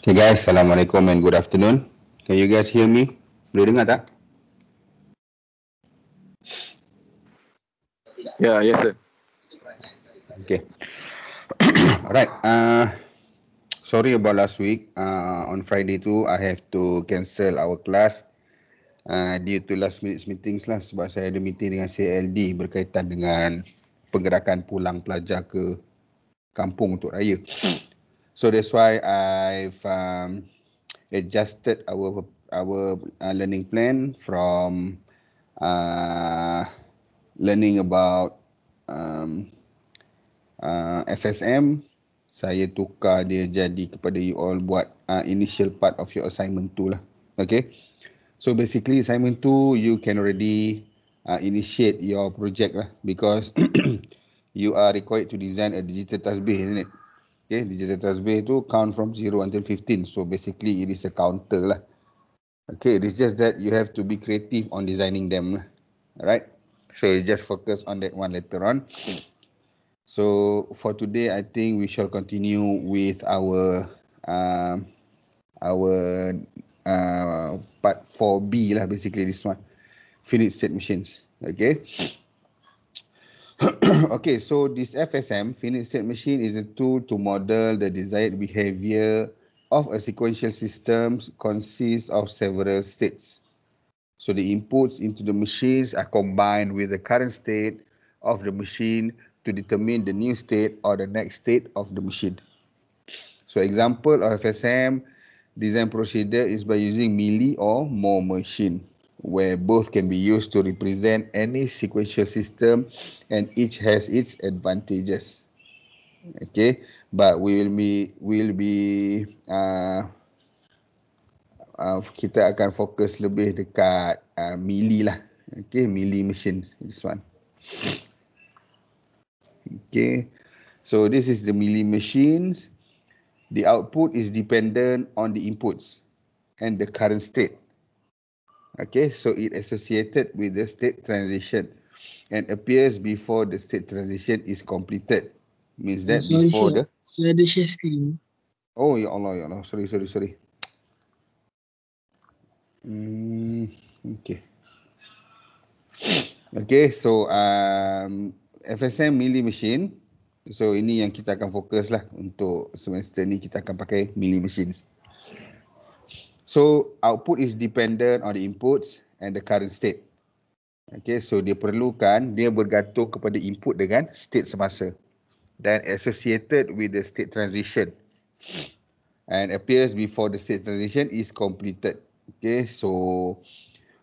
Okay guys, Assalamualaikum and good afternoon. Can you guys hear me? Boleh dengar tak? Yeah, yes sir. Okay. Alright. Uh, sorry about last week. Uh, on Friday tu, I have to cancel our class. Uh, due to last minute meetings lah sebab saya ada meeting dengan CLD berkaitan dengan pergerakan pulang pelajar ke kampung untuk raya. So that's why I've um, adjusted our our uh, learning plan from uh, learning about um, uh, FSM. Saya tukar dia jadi kepada you all buat uh, initial part of your assignment tu lah. Okay. So basically assignment tu you can already uh, initiate your project lah because you are required to design a digital task base, isn't it? Okay, digital transmit tu count from 0 until 15. So basically it is a counter lah. Okay, it is just that you have to be creative on designing them. Lah. Alright, so you just focus on that one later on. So for today, I think we shall continue with our uh, our uh, part 4B lah basically this one. Finite state machines. Okay. okay, so this FSM, finite state machine, is a tool to model the desired behavior of a sequential system consists of several states. So the inputs into the machines are combined with the current state of the machine to determine the new state or the next state of the machine. So example of FSM design procedure is by using Mealy or Moore machine. where both can be used to represent any sequential system and each has its advantages okay but we will be will be uh, uh, kita akan fokus lebih dekat uh, mili lah okay mili machine this one okay so this is the mili machines the output is dependent on the inputs and the current state Okay, so it associated with the state transition and appears before the state transition is completed. Means that sorry, before share. the... Sorry, the share screen. Oh, ya Allah, ya Allah. Sorry, sorry, sorry. Hmm, okay. Okay, so um, FSM milli machine. So ini yang kita akan fokus lah untuk semester ni kita akan pakai milli machines. So output is dependent on the inputs and the current state. Okay, so dia perlukan dia bergantung kepada input dengan state semasa dan associated with the state transition and appears before the state transition is completed. Okay, so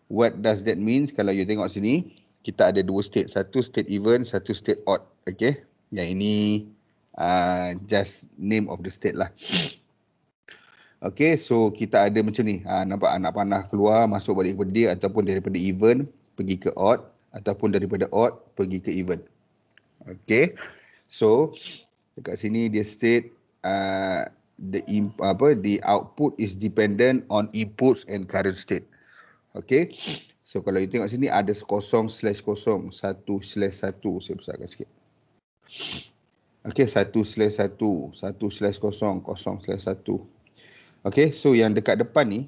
what does that mean? Kalau you tengok sini, kita ada dua state. Satu state even, satu state odd. Okay, yang ini uh, just name of the state lah. Okay, so kita ada macam ni. Ha, nampak anak panah keluar, masuk balik kepada dia ataupun daripada event pergi ke odd ataupun daripada odd pergi ke event. Okay, so dekat sini dia state uh, the imp, apa the output is dependent on inputs and current state. Okay, so kalau you tengok sini ada kosong slash kosong, satu slash satu. Saya besarkan sikit. Okay, satu slash satu, satu slash kosong, kosong slash satu. Okay, so yang dekat depan ni,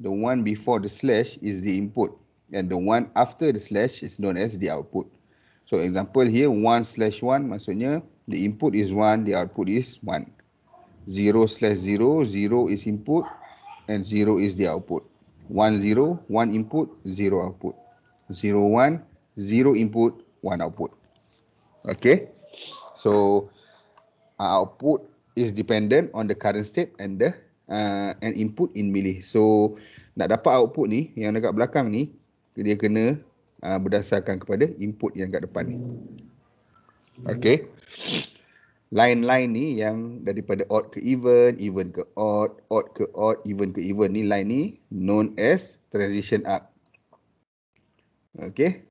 the one before the slash is the input. And the one after the slash is known as the output. So example here, one slash one maksudnya the input is one, the output is one. Zero slash zero, zero is input and zero is the output. One zero, one input, zero output. Zero one, zero input, one output. Okay, so uh, output is dependent on the current state and the uh, and input in milih. So nak dapat output ni yang dekat belakang ni dia kena uh, berdasarkan kepada input yang dekat depan ni. Okay. Line-line ni yang daripada odd ke even, even ke odd, odd ke odd, even ke even ni line ni known as transition up. Okay,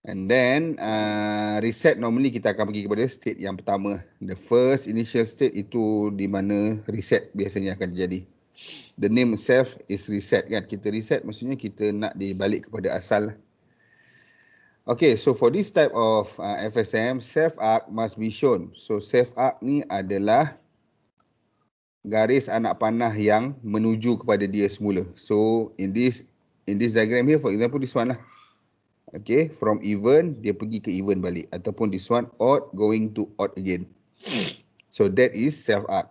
And then uh, reset normally kita akan pergi kepada state yang pertama. The first initial state itu di mana reset biasanya akan jadi. The name itself is reset kan. Kita reset maksudnya kita nak dibalik kepada asal. Okay, so for this type of uh, FSM, self arc must be shown. So self arc ni adalah garis anak panah yang menuju kepada dia semula. So in this in this diagram here, for example, this one lah. Okay, from even, dia pergi ke even balik. Ataupun this one, odd going to odd again. So that is self-arc.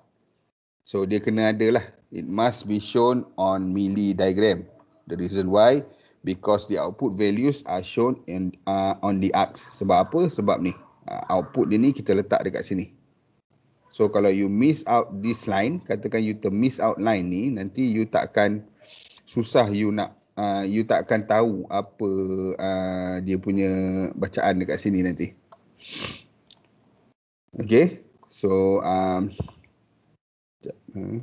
So dia kena ada lah. It must be shown on mili diagram. The reason why, because the output values are shown in uh, on the arcs. Sebab apa? Sebab ni. Uh, output dia ni kita letak dekat sini. So kalau you miss out this line, katakan you termiss out line ni, nanti you takkan susah you nak uh, you tak akan tahu apa uh, dia punya bacaan dekat sini nanti. Okay, so um, hmm.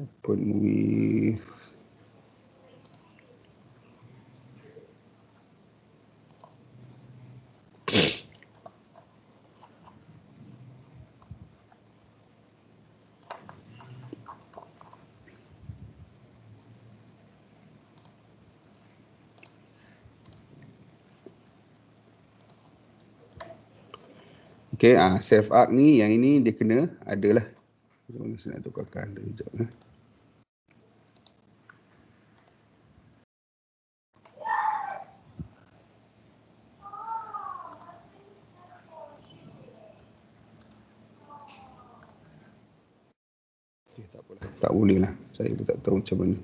open with Okay, ah, self arc ni yang ini dia kena adalah. Jom saya nak tukarkan dia sekejap. Eh. Tak boleh lah. Saya pun tak tahu macam mana.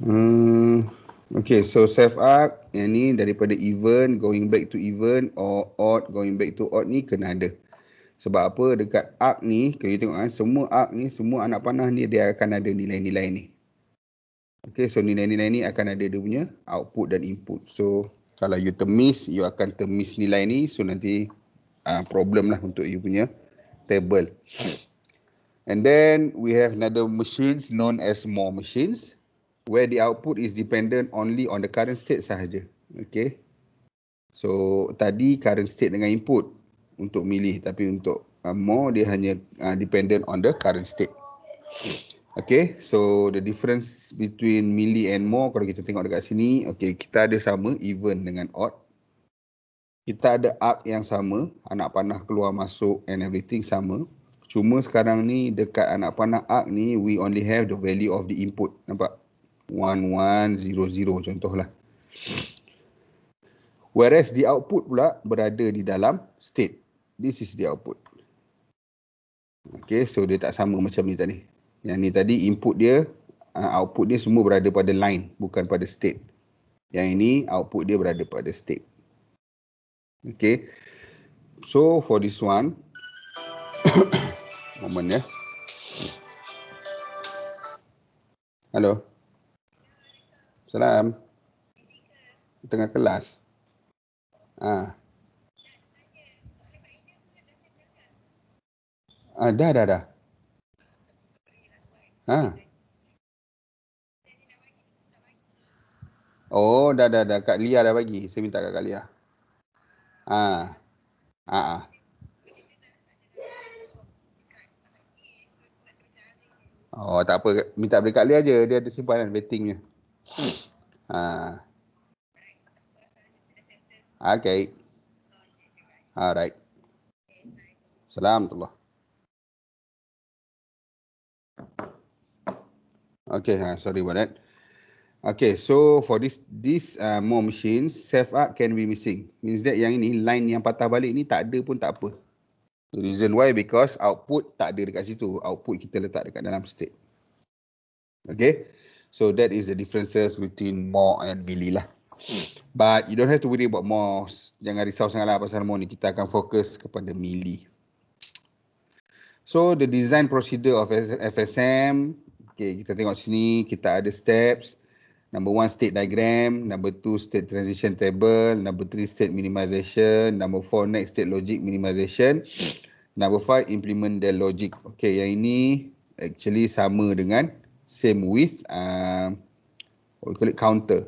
Hmm. Okay, so self up. yang ni daripada even going back to even or odd going back to odd ni kena ada. Sebab apa dekat arc ni, kalau tengok kan semua arc ni, semua anak panah ni dia akan ada nilai-nilai ni. Okay, so nilai-nilai ni akan ada dia punya output dan input. So, kalau you termiss, you akan termiss nilai ni. So, nanti uh, problem lah untuk you punya table. And then, we have another machines known as more machines where the output is dependent only on the current state sahaja. Okay. So tadi current state dengan input untuk milih tapi untuk uh, more dia hanya uh, dependent on the current state. Okay, so the difference between milli and more kalau kita tengok dekat sini, okay, kita ada sama even dengan odd. Kita ada up yang sama, anak panah keluar masuk and everything sama. Cuma sekarang ni dekat anak panah up ni, we only have the value of the input. Nampak? 1100 contohlah. Whereas the output pula berada di dalam state. This is the output. Okay, so dia tak sama macam ni tadi. Yang ni tadi input dia, uh, output dia semua berada pada line, bukan pada state. Yang ini output dia berada pada state. Okay. So for this one, moment ya. Hello. Hello. Salam. Tengah kelas. Ah. Ha. Ah, dah dah dah. Ha. Oh, dah dah dah Kak Lia dah bagi. Saya minta Kak Lia. Ha. Ha ah. Oh, tak apa. Minta beli Kak Lia je. Dia ada simpanan vetingnya. Ha. Okay. Alright. Salam tu lah. Okay, ha, sorry about that. Okay, so for this this uh, more machine, safe up can be missing. Means that yang ini, line yang patah balik ni tak ada pun tak apa. The reason why? Because output tak ada dekat situ. Output kita letak dekat dalam state. Okay. So that is the differences between more and milli lah. But you don't have to worry about MOS. Jangan risau sangatlah pasal MOS ni. Kita akan fokus kepada mili. So the design procedure of FSM. Okay, kita tengok sini. Kita ada steps. Number one state diagram. Number two state transition table. Number three state minimization. Number four next state logic minimization. Number five implement the logic. Okay, yang ini actually sama dengan same with uh, we call it counter.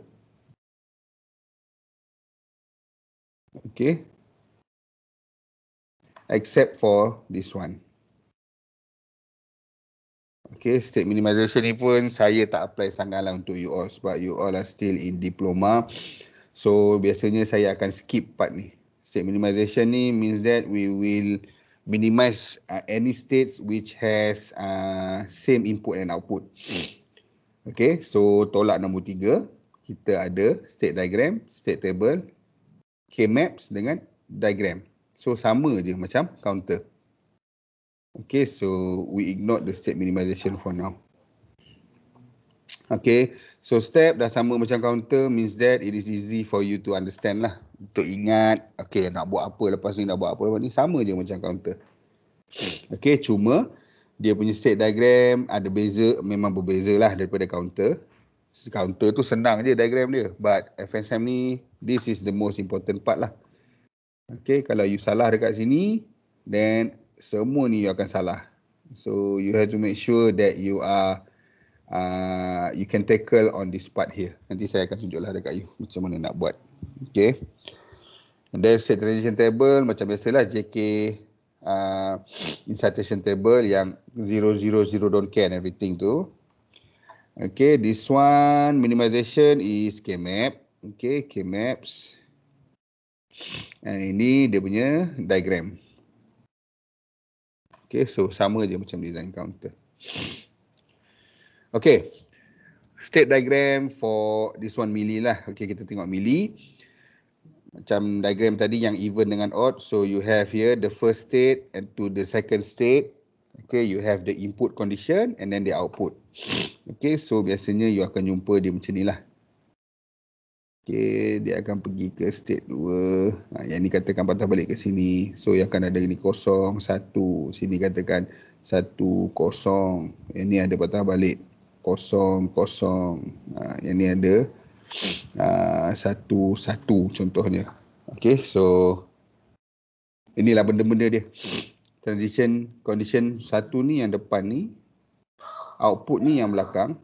Okay. Except for this one. Okay, state minimization ni pun saya tak apply sangatlah untuk you all sebab you all are still in diploma. So biasanya saya akan skip part ni. State minimization ni means that we will minimize uh, any states which has uh, same input and output. Okay, so tolak nombor tiga, kita ada state diagram, state table, k-maps dengan diagram. So sama je macam counter. Okay, so we ignore the state minimization for now. Okay, so step dah sama macam counter means that it is easy for you to understand lah untuk ingat okey nak buat apa lepas ni nak buat apa lepas ni sama je macam counter okey cuma dia punya state diagram ada beza memang berbeza lah daripada counter counter tu senang je diagram dia but FSM ni this is the most important part lah okey kalau you salah dekat sini then semua ni you akan salah so you have to make sure that you are Uh, you can tackle on this part here. Nanti saya akan tunjuklah dekat you macam mana nak buat. Okay. And then set transition table macam biasalah JK uh, insertion table yang 000 don't care and everything tu. Okay, this one minimization is KMAP. Okay, KMAPs. And ini dia punya diagram. Okay, so sama je macam design counter. Okay, state diagram for this one mili lah. Okay, kita tengok mili macam diagram tadi yang even dengan odd so you have here the first state and to the second state okay you have the input condition and then the output okay so biasanya you akan jumpa dia macam ni lah. okay dia akan pergi ke state 2 ha, yang ni katakan patah balik ke sini so yang akan ada ni kosong satu. sini katakan satu kosong yang ni ada patah balik kosong kosong ha, yang ni ada satu-satu ah, contohnya. Okay, so inilah benda-benda dia. Transition condition satu ni yang depan ni, output ni yang belakang.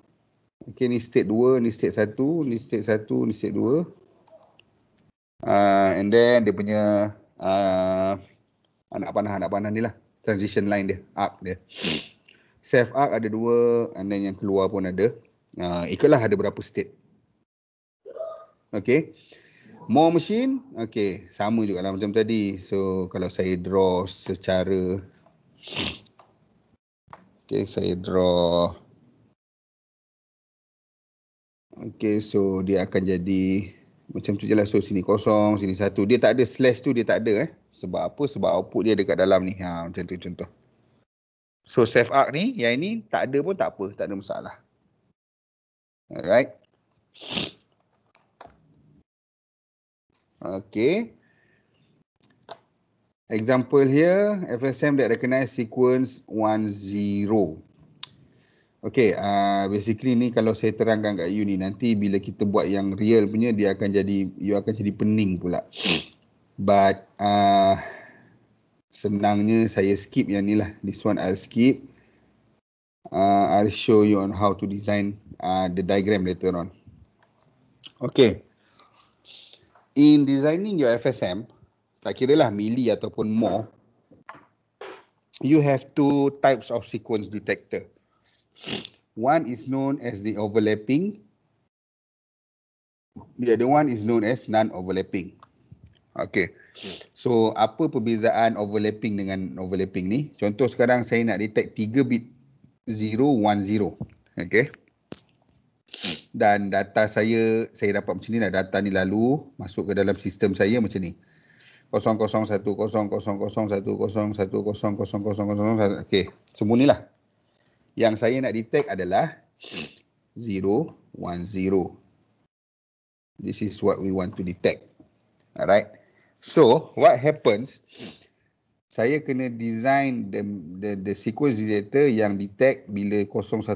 Okay, ni state dua, ni state satu, ni state satu, ni state dua. Uh, and then dia punya uh, anak panah-anak panah ni lah. Transition line dia, arc dia. Self arc ada dua and then yang keluar pun ada. Uh, ikutlah ada berapa state Okay, more machine okay, sama juga lah macam tadi so kalau saya draw secara okay, saya draw okay, so dia akan jadi macam tu je lah. So sini kosong, sini satu. Dia tak ada slash tu, dia tak ada eh. Sebab apa? Sebab output dia dekat dalam ni. Ha, macam tu contoh. So save arc ni, yang ini tak ada pun tak apa. Tak ada masalah. Alright. Okay. Example here, FSM that recognize sequence 1,0. Okay, uh, basically ni kalau saya terangkan kat you ni, nanti bila kita buat yang real punya, dia akan jadi, you akan jadi pening pula. But, uh, senangnya saya skip yang ni lah. This one I'll skip. Uh, I'll show you on how to design uh, the diagram later on. Okay in designing your FSM, tak kira lah mili ataupun more, you have two types of sequence detector. One is known as the overlapping. The other one is known as non-overlapping. Okay. So, apa perbezaan overlapping dengan overlapping ni? Contoh sekarang saya nak detect 3 bit 0, 1, 0. Okay dan data saya saya dapat macam ni lah data ni lalu masuk ke dalam sistem saya macam ni 0010010010000 okey semua ni lah yang saya nak detect adalah 010 this is what we want to detect alright so what happens saya kena design the the, the sequence generator yang detect bila 010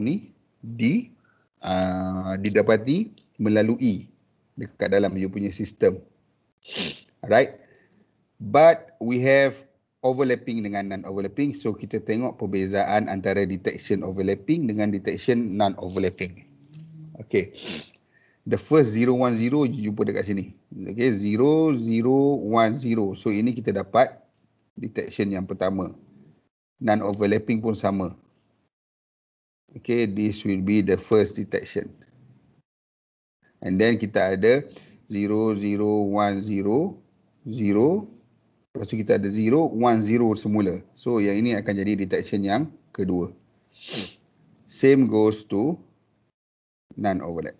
ni di uh, didapati melalui dekat dalam you punya sistem. Alright. But we have overlapping dengan non-overlapping. So kita tengok perbezaan antara detection overlapping dengan detection non-overlapping. Okay. The first 010 jumpa dekat sini. Okay. 0010. So ini kita dapat detection yang pertama. Non-overlapping pun sama. Okay, this will be the first detection. And then kita ada 0010. Lepas tu kita ada 010 semula. So yang ini akan jadi detection yang kedua. Same goes to non overlap.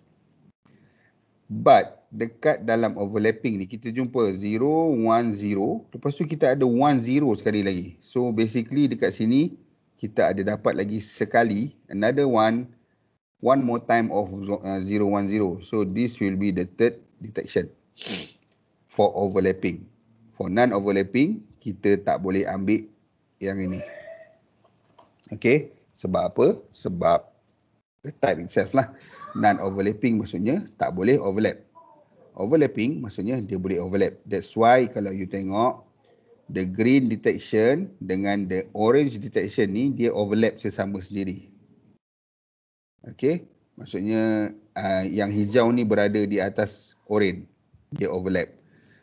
But dekat dalam overlapping ni kita jumpa 010. Lepas tu kita ada 10 sekali lagi. So basically dekat sini kita ada dapat lagi sekali another one one more time of 010 uh, so this will be the third detection for overlapping for non overlapping kita tak boleh ambil yang ini okey sebab apa sebab the type itself lah non overlapping maksudnya tak boleh overlap overlapping maksudnya dia boleh overlap that's why kalau you tengok the green detection dengan the orange detection ni dia overlap sesama sendiri. Okey, maksudnya uh, yang hijau ni berada di atas orange. Dia overlap.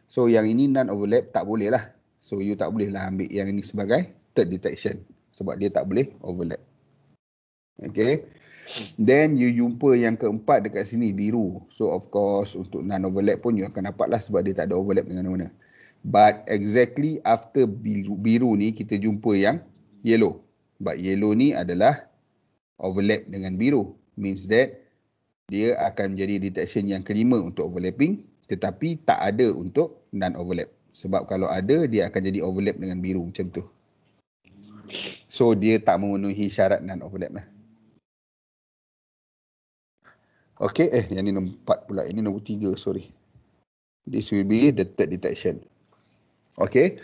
So yang ini non overlap tak boleh lah. So you tak boleh lah ambil yang ini sebagai third detection sebab dia tak boleh overlap. Okey. Then you jumpa yang keempat dekat sini biru. So of course untuk non overlap pun you akan dapat lah sebab dia tak ada overlap dengan mana-mana. But exactly after biru, biru ni kita jumpa yang yellow. But yellow ni adalah overlap dengan biru. Means that dia akan menjadi detection yang kelima untuk overlapping tetapi tak ada untuk non-overlap. Sebab kalau ada dia akan jadi overlap dengan biru macam tu. So dia tak memenuhi syarat non-overlap lah. Okay, eh yang ni nombor 4 pula. Ini nombor 3, sorry. This will be the third detection. Okay.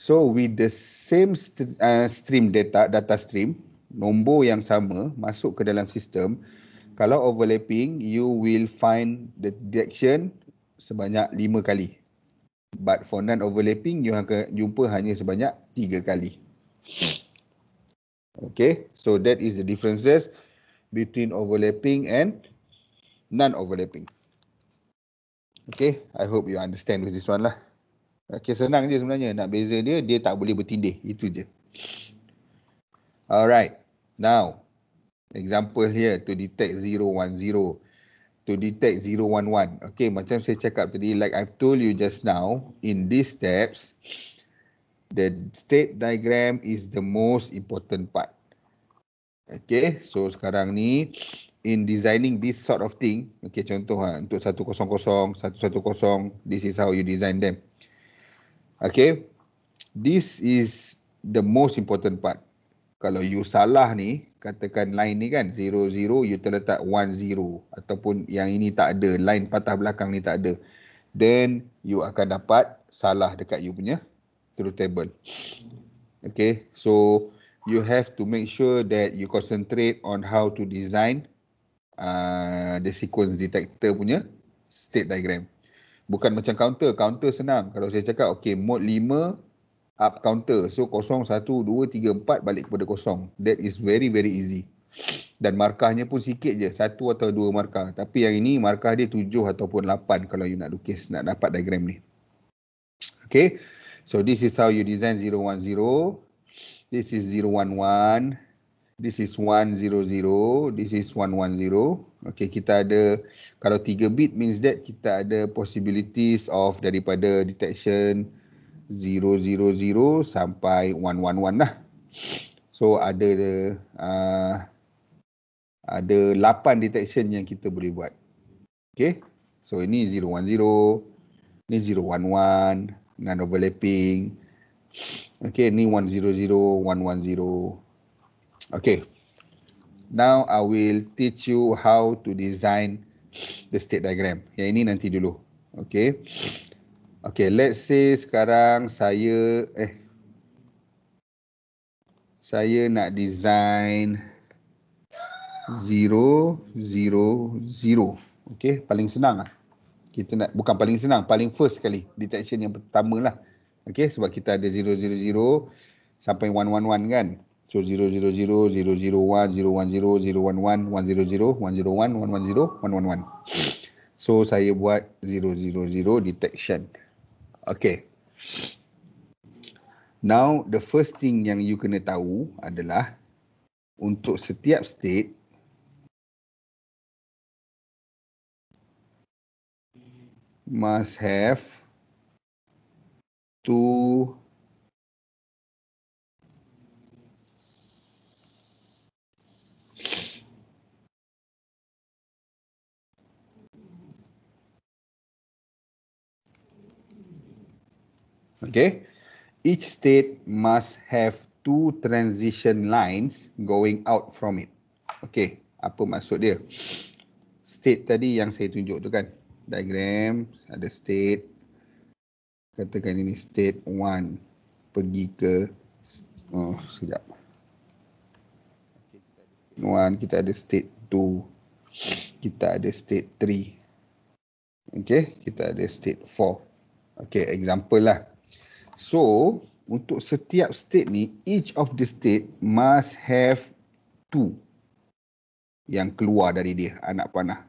So with the same st uh, stream data, data stream, nombor yang sama masuk ke dalam sistem, kalau overlapping, you will find the detection sebanyak lima kali. But for non-overlapping, you akan jumpa hanya sebanyak tiga kali. Okay, so that is the differences between overlapping and non-overlapping. Okay, I hope you understand with this one lah. Okay, senang je sebenarnya nak beza dia, dia tak boleh bertindih. Itu je. Alright, now. Example here to detect 010. To detect 011. Okay, macam saya cakap tadi, like I've told you just now, in these steps, the state diagram is the most important part. Okay, so sekarang ni, in designing this sort of thing, okay, contoh ha, untuk 100, 110, this is how you design them. Okay. This is the most important part. Kalau you salah ni, katakan line ni kan 0-0, you terletak 1-0. Ataupun yang ini tak ada, line patah belakang ni tak ada. Then you akan dapat salah dekat you punya truth table. Okay, so you have to make sure that you concentrate on how to design uh, the sequence detector punya state diagram bukan macam counter. Counter senang. Kalau saya cakap, okay, mode 5, up counter. So, kosong 1, 2, 3, 4, balik kepada kosong. That is very, very easy. Dan markahnya pun sikit je. Satu atau dua markah. Tapi yang ini, markah dia tujuh ataupun lapan. kalau you nak lukis, nak dapat diagram ni. Okay. So, this is how you design 010. This is 011. This is 100. This is 110. Okay, kita ada kalau 3 bit means that kita ada possibilities of daripada detection 000 sampai 111 lah. So ada uh, ada 8 detection yang kita boleh buat. Okay, so ini 010, ini 011, non overlapping. Okay, ini 100, 110. Okay. Now I will teach you how to design the state diagram. Yang ini nanti dulu. Okay. Okay, let's say sekarang saya eh saya nak design 000. Okay, paling senang lah. Kita nak, bukan paling senang, paling first sekali. Detection yang pertama lah. Okay, sebab kita ada 000 sampai 111 kan. 0000001010101100101110111. So saya buat 000 detection. Okay. Now the first thing yang you kena tahu adalah untuk setiap state must have two Okay. Each state must have two transition lines going out from it. Okay. Apa maksud dia? State tadi yang saya tunjuk tu kan. Diagram. Ada state. Katakan ini state 1. Pergi ke. Oh, sekejap. 1. Kita ada state 2. Kita ada state 3. Okay. Kita ada state 4. Okay. Example lah. So, untuk setiap state ni, each of the state must have two yang keluar dari dia, anak panah.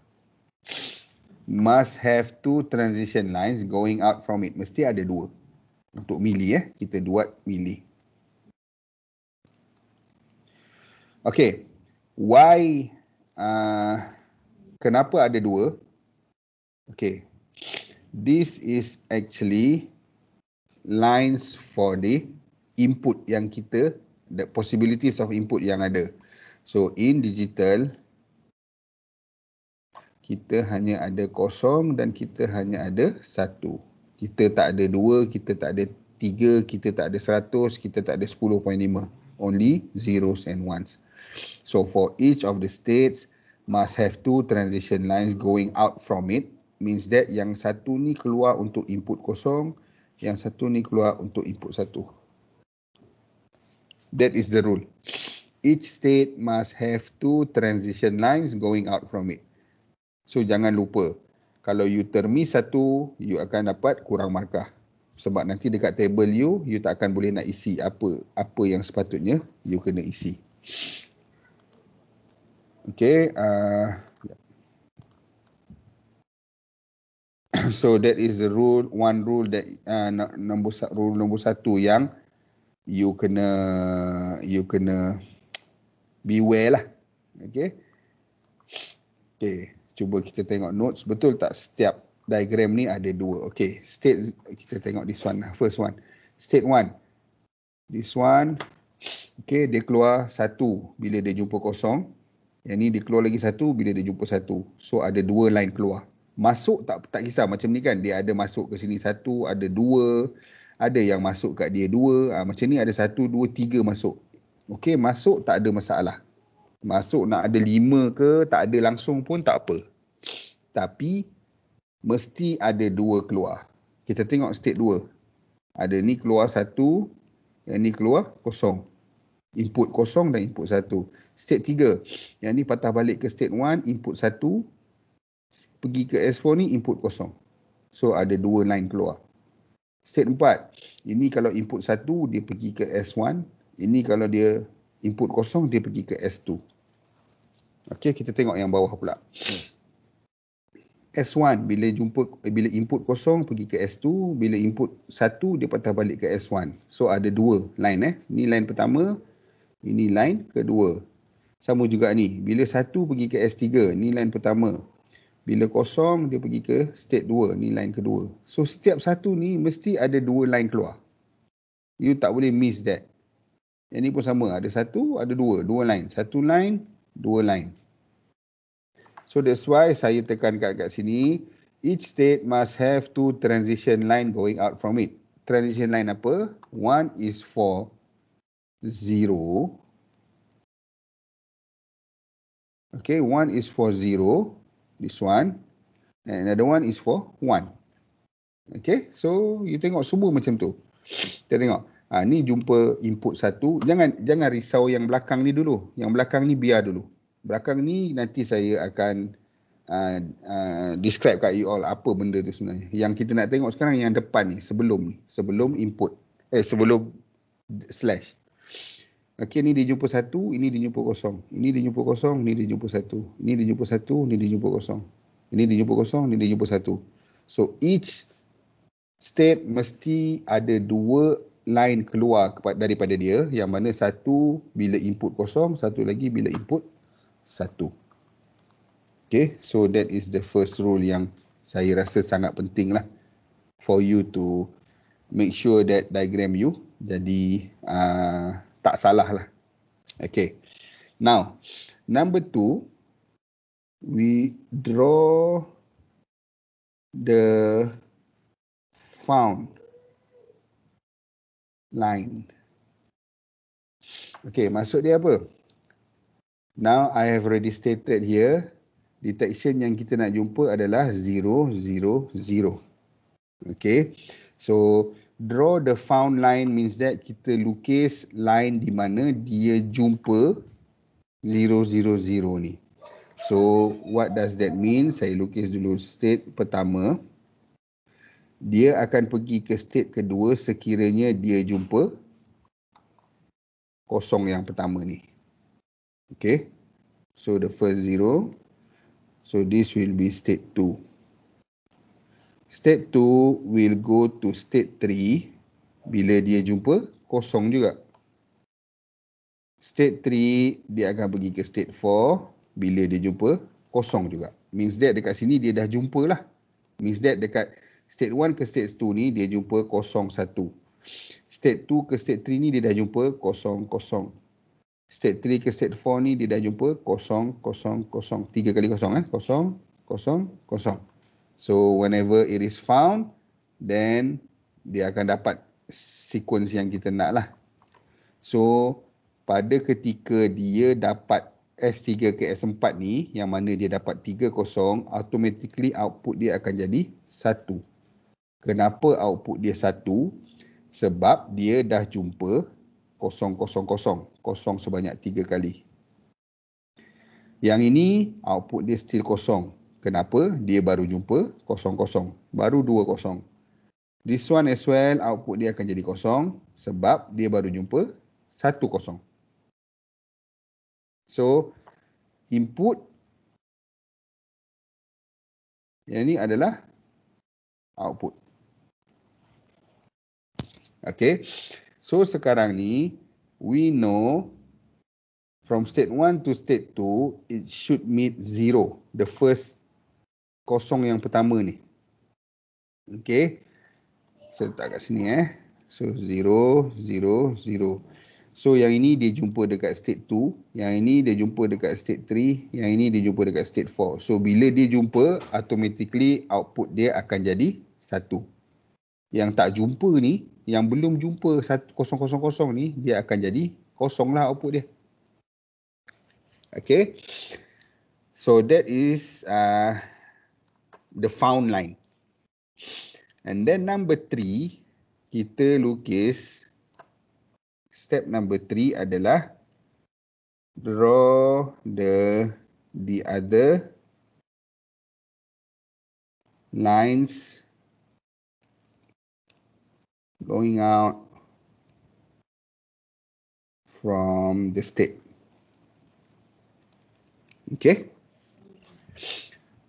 Must have two transition lines going out from it. Mesti ada dua. Untuk mili eh, kita buat mili. Okay, why, uh, kenapa ada dua? Okay, this is actually lines for the input yang kita, the possibilities of input yang ada. So in digital, kita hanya ada kosong dan kita hanya ada satu. Kita tak ada dua, kita tak ada tiga, kita tak ada seratus, kita tak ada sepuluh point lima. Only zeros and ones. So for each of the states, must have two transition lines going out from it. Means that yang satu ni keluar untuk input kosong, yang satu ni keluar untuk input satu. That is the rule. Each state must have two transition lines going out from it. So jangan lupa, kalau you termi satu, you akan dapat kurang markah. Sebab nanti dekat table you, you tak akan boleh nak isi apa apa yang sepatutnya you kena isi. Okay. Okay. Uh, Hmm. so that is the rule one rule that uh, nombor rule nombor satu yang you kena you kena well lah okay? Okay, cuba kita tengok notes betul tak setiap diagram ni ada dua okay? state kita tengok this one lah. first one state one this one okay? dia keluar satu bila dia jumpa kosong yang ni dia keluar lagi satu bila dia jumpa satu so ada dua line keluar masuk tak tak kisah macam ni kan dia ada masuk ke sini satu ada dua ada yang masuk kat dia dua ha, macam ni ada satu dua tiga masuk okey masuk tak ada masalah masuk nak ada lima ke tak ada langsung pun tak apa tapi mesti ada dua keluar kita tengok state dua ada ni keluar satu yang ni keluar kosong input kosong dan input satu state tiga yang ni patah balik ke state one input satu pergi ke S4 ni input kosong. So ada dua line keluar. State 4, ini kalau input satu dia pergi ke S1, ini kalau dia input kosong dia pergi ke S2. Okay, kita tengok yang bawah pula. S1 bila jumpa bila input kosong pergi ke S2, bila input satu dia patah balik ke S1. So ada dua line eh. Ni line pertama, ini line kedua. Sama juga ni. Bila satu pergi ke S3, ni line pertama, bila kosong, dia pergi ke state 2. Ni line kedua. So, setiap satu ni mesti ada dua line keluar. You tak boleh miss that. Yang ni pun sama. Ada satu, ada dua. Dua line. Satu line, dua line. So, that's why saya tekan kat, kat sini. Each state must have two transition line going out from it. Transition line apa? One is for zero. Okay, one is for zero this one and another one is for one okay so you tengok subuh macam tu kita tengok ha, ni jumpa input satu jangan jangan risau yang belakang ni dulu yang belakang ni biar dulu belakang ni nanti saya akan uh, uh, describe kat you all apa benda tu sebenarnya yang kita nak tengok sekarang yang depan ni sebelum ni sebelum input eh sebelum slash Akhirnya ini dia jumpa satu, ini dia jumpa kosong. Ini dia jumpa kosong, ini dia jumpa satu. Ini dia jumpa satu, ini dia jumpa kosong. Ini dia jumpa kosong, ini dia jumpa satu. So each state mesti ada dua line keluar daripada dia yang mana satu bila input kosong, satu lagi bila input satu. Okay, so that is the first rule yang saya rasa sangat penting lah for you to make sure that diagram you jadi uh, tak salah lah. Okay. Now, number two, we draw the found line. Okay, maksud dia apa? Now, I have already stated here, detection yang kita nak jumpa adalah 0, 0, 0. Okay, so draw the found line means that kita lukis line di mana dia jumpa 000 ni. So what does that mean? Saya lukis dulu state pertama. Dia akan pergi ke state kedua sekiranya dia jumpa kosong yang pertama ni. Okay. So the first zero. So this will be state two state 2 will go to state 3 bila dia jumpa kosong juga. State 3 dia akan pergi ke state 4 bila dia jumpa kosong juga. Means that dekat sini dia dah jumpa lah. Means that dekat state 1 ke state 2 ni dia jumpa kosong satu. State 2 ke state 3 ni dia dah jumpa kosong kosong. State 3 ke state 4 ni dia dah jumpa kosong kosong kosong. Tiga kali kosong eh. Kosong kosong kosong. So whenever it is found, then dia akan dapat sequence yang kita nak lah. So pada ketika dia dapat S3 ke S4 ni, yang mana dia dapat 3 kosong, automatically output dia akan jadi 1. Kenapa output dia 1? Sebab dia dah jumpa 000, kosong sebanyak 3 kali. Yang ini output dia still kosong Kenapa? Dia baru jumpa kosong-kosong. Baru dua kosong. This one as well, output dia akan jadi kosong sebab dia baru jumpa satu kosong. So, input yang ini adalah output. Okay. So, sekarang ni we know from state 1 to state 2 it should meet zero. The first kosong yang pertama ni. Okey. Saya letak kat sini eh. So 0 0 0. So yang ini dia jumpa dekat state 2, yang ini dia jumpa dekat state 3, yang ini dia jumpa dekat state 4. So bila dia jumpa, automatically output dia akan jadi 1. Yang tak jumpa ni, yang belum jumpa 1 0 ni, dia akan jadi kosong lah output dia. Okay. So that is uh, the found line. And then number three, kita lukis. Step number three adalah draw the the other lines going out from the state. Okay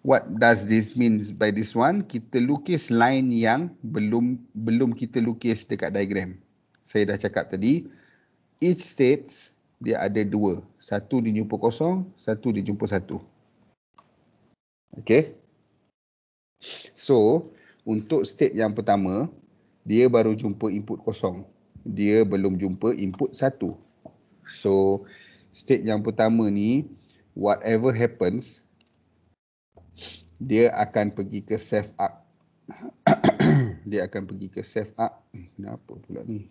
what does this mean by this one kita lukis line yang belum belum kita lukis dekat diagram saya dah cakap tadi each states dia ada dua satu dia jumpa kosong satu dia jumpa satu Okay. so untuk state yang pertama dia baru jumpa input kosong dia belum jumpa input satu so state yang pertama ni whatever happens dia akan pergi ke save up dia akan pergi ke save up eh, kenapa pula ni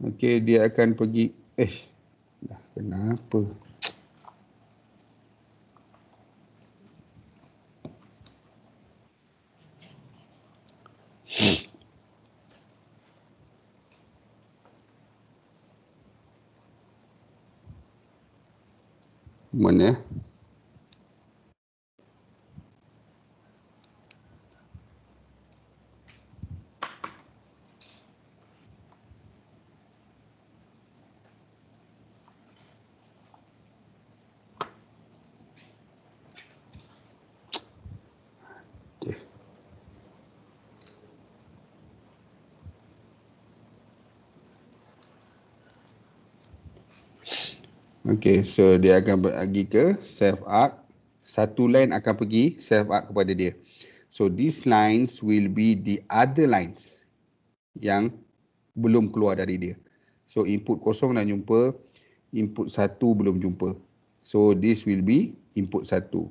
Okey, dia akan pergi. Eh, dah kenapa? mane Okay, so dia akan pergi ke self arc. Satu line akan pergi self arc kepada dia. So these lines will be the other lines yang belum keluar dari dia. So input kosong dah jumpa, input satu belum jumpa. So this will be input satu.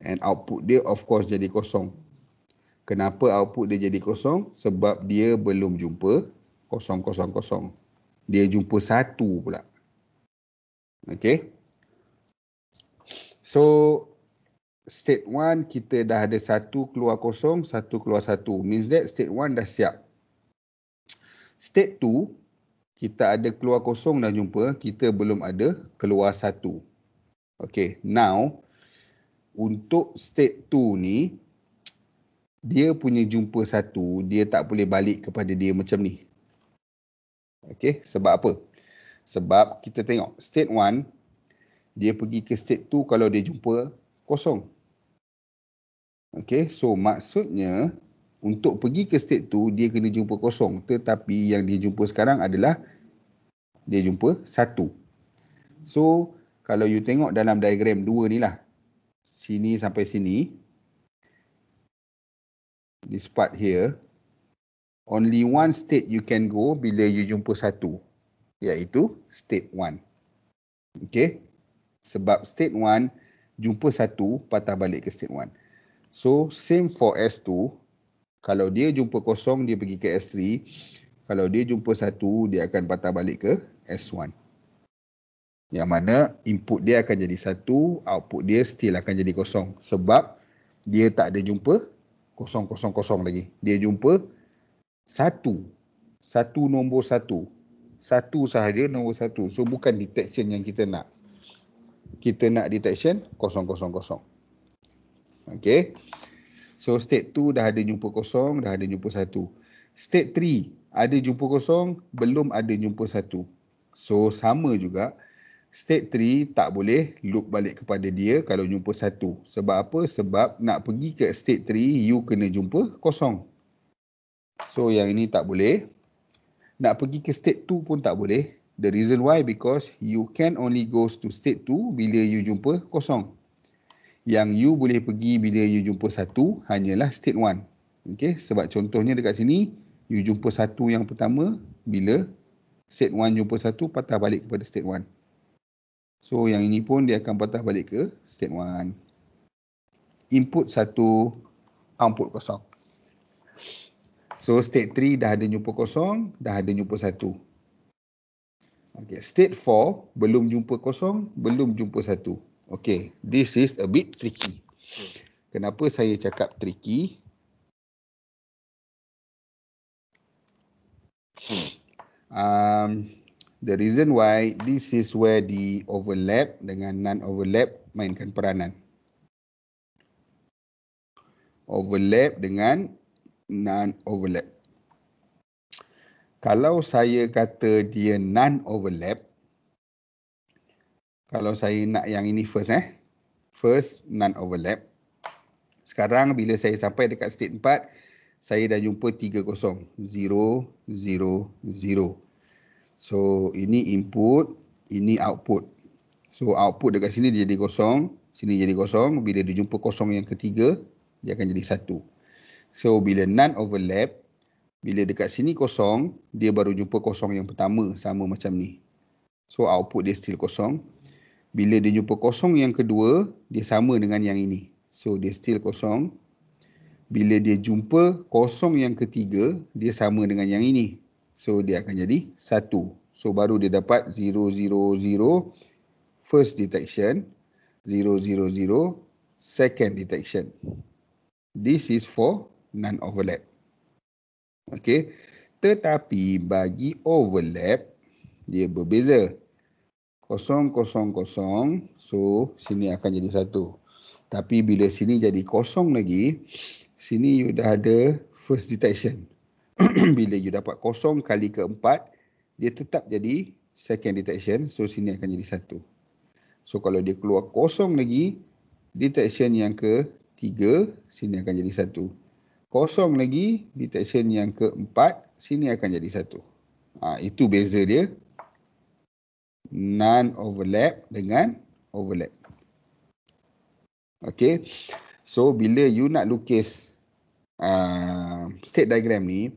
And output dia of course jadi kosong. Kenapa output dia jadi kosong? Sebab dia belum jumpa kosong kosong kosong. Dia jumpa satu pula. Okay. So, state 1 kita dah ada satu keluar kosong, satu keluar satu. Means that state 1 dah siap. State 2, kita ada keluar kosong dah jumpa, kita belum ada keluar satu. Okay, now, untuk state 2 ni, dia punya jumpa satu, dia tak boleh balik kepada dia macam ni. Okay, sebab apa? Sebab kita tengok state 1 dia pergi ke state 2 kalau dia jumpa kosong. Okay so maksudnya untuk pergi ke state 2 dia kena jumpa kosong tetapi yang dia jumpa sekarang adalah dia jumpa 1. So kalau you tengok dalam diagram 2 ni lah sini sampai sini this part here only one state you can go bila you jumpa satu iaitu state 1. Okey. Sebab state 1 jumpa satu patah balik ke state 1. So same for S2. Kalau dia jumpa kosong dia pergi ke S3. Kalau dia jumpa satu dia akan patah balik ke S1. Yang mana input dia akan jadi satu, output dia still akan jadi kosong sebab dia tak ada jumpa kosong kosong kosong lagi. Dia jumpa satu. Satu nombor satu satu sahaja nombor satu so bukan detection yang kita nak kita nak detection kosong kosong kosong. Okay. so state two dah ada jumpa kosong dah ada jumpa satu state three ada jumpa kosong belum ada jumpa satu so sama juga state 3 tak boleh loop balik kepada dia kalau jumpa satu sebab apa sebab nak pergi ke state 3 you kena jumpa kosong so yang ini tak boleh nak pergi ke state 2 pun tak boleh. The reason why because you can only go to state 2 bila you jumpa kosong. Yang you boleh pergi bila you jumpa satu hanyalah state 1. Okay, sebab contohnya dekat sini, you jumpa satu yang pertama bila state 1 jumpa satu patah balik kepada state 1. So yang ini pun dia akan patah balik ke state 1. Input satu, output kosong. So state 3 dah ada jumpa kosong, dah ada jumpa satu. Okay, state 4 belum jumpa kosong, belum jumpa satu. Okay, this is a bit tricky. Kenapa saya cakap tricky? Um, the reason why this is where the overlap dengan non-overlap mainkan peranan. Overlap dengan non-overlap. Kalau saya kata dia non-overlap, kalau saya nak yang ini first eh, first non-overlap. Sekarang bila saya sampai dekat state 4, saya dah jumpa 30, 0, 0. So ini input, ini output. So output dekat sini dia jadi kosong, sini jadi kosong. Bila dia jumpa kosong yang ketiga, dia akan jadi satu. So bila none overlap, bila dekat sini kosong, dia baru jumpa kosong yang pertama sama macam ni. So output dia still kosong. Bila dia jumpa kosong yang kedua, dia sama dengan yang ini. So dia still kosong. Bila dia jumpa kosong yang ketiga, dia sama dengan yang ini. So dia akan jadi satu. So baru dia dapat 000 first detection, 000 second detection. This is for non overlap. Okey. Tetapi bagi overlap dia berbeza. Kosong kosong kosong so sini akan jadi satu. Tapi bila sini jadi kosong lagi sini you dah ada first detection. bila you dapat kosong kali keempat dia tetap jadi second detection so sini akan jadi satu. So kalau dia keluar kosong lagi detection yang ketiga sini akan jadi satu kosong lagi detection yang keempat sini akan jadi satu. Ha, itu beza dia. Non overlap dengan overlap. Okay. So bila you nak lukis uh, state diagram ni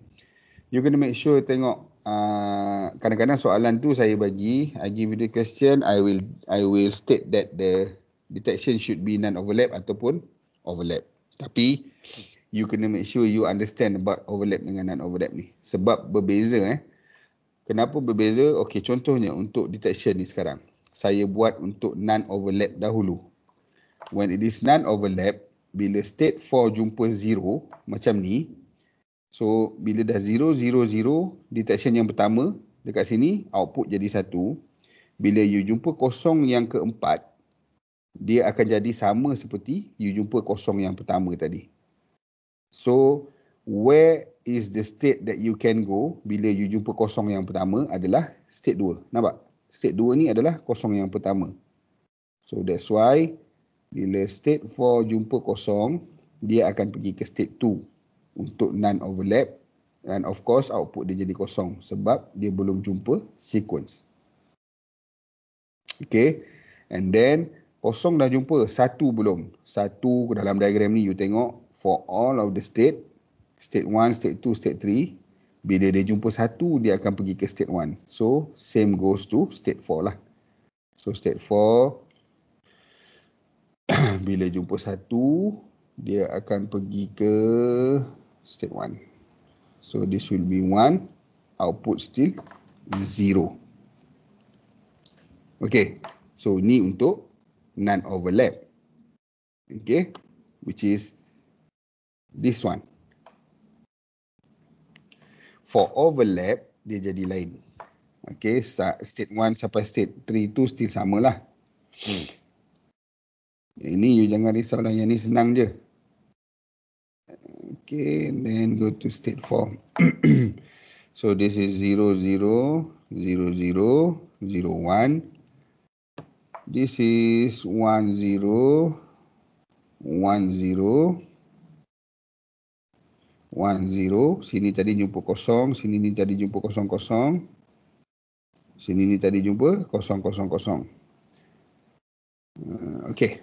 you kena make sure tengok ha, kadang-kadang uh, soalan tu saya bagi I give you the question I will I will state that the detection should be non overlap ataupun overlap tapi you kena make sure you understand about overlap dengan non-overlap ni. Sebab berbeza eh. Kenapa berbeza? Okey, contohnya untuk detection ni sekarang. Saya buat untuk non-overlap dahulu. When it is non-overlap, bila state 4 jumpa 0 macam ni. So, bila dah 0, 0, 0, detection yang pertama dekat sini, output jadi 1. Bila you jumpa kosong yang keempat, dia akan jadi sama seperti you jumpa kosong yang pertama tadi. So where is the state that you can go bila you jumpa kosong yang pertama adalah state 2. Nampak? State 2 ni adalah kosong yang pertama. So that's why bila state 4 jumpa kosong, dia akan pergi ke state 2 untuk non overlap and of course output dia jadi kosong sebab dia belum jumpa sequence. Okay, and then kosong dah jumpa, satu belum. Satu dalam diagram ni you tengok for all of the state state 1 state 2 state 3 bila dia jumpa satu dia akan pergi ke state 1 so same goes to state 4 lah so state 4 bila jumpa satu dia akan pergi ke state 1 so this will be 1 output still 0 okay so ni untuk non overlap okay which is this one. For overlap, dia jadi lain. Okay, state 1 sampai state 3 itu still samalah. Hmm. Ini eh, you jangan risau lah, yang ni senang je. Okay, then go to state 4. so this is 0, 0. 0001 this is 1010 1.0, sini tadi jumpa kosong, sini ni tadi jumpa kosong kosong, sini ni tadi jumpa kosong kosong 0.0.0. Okay.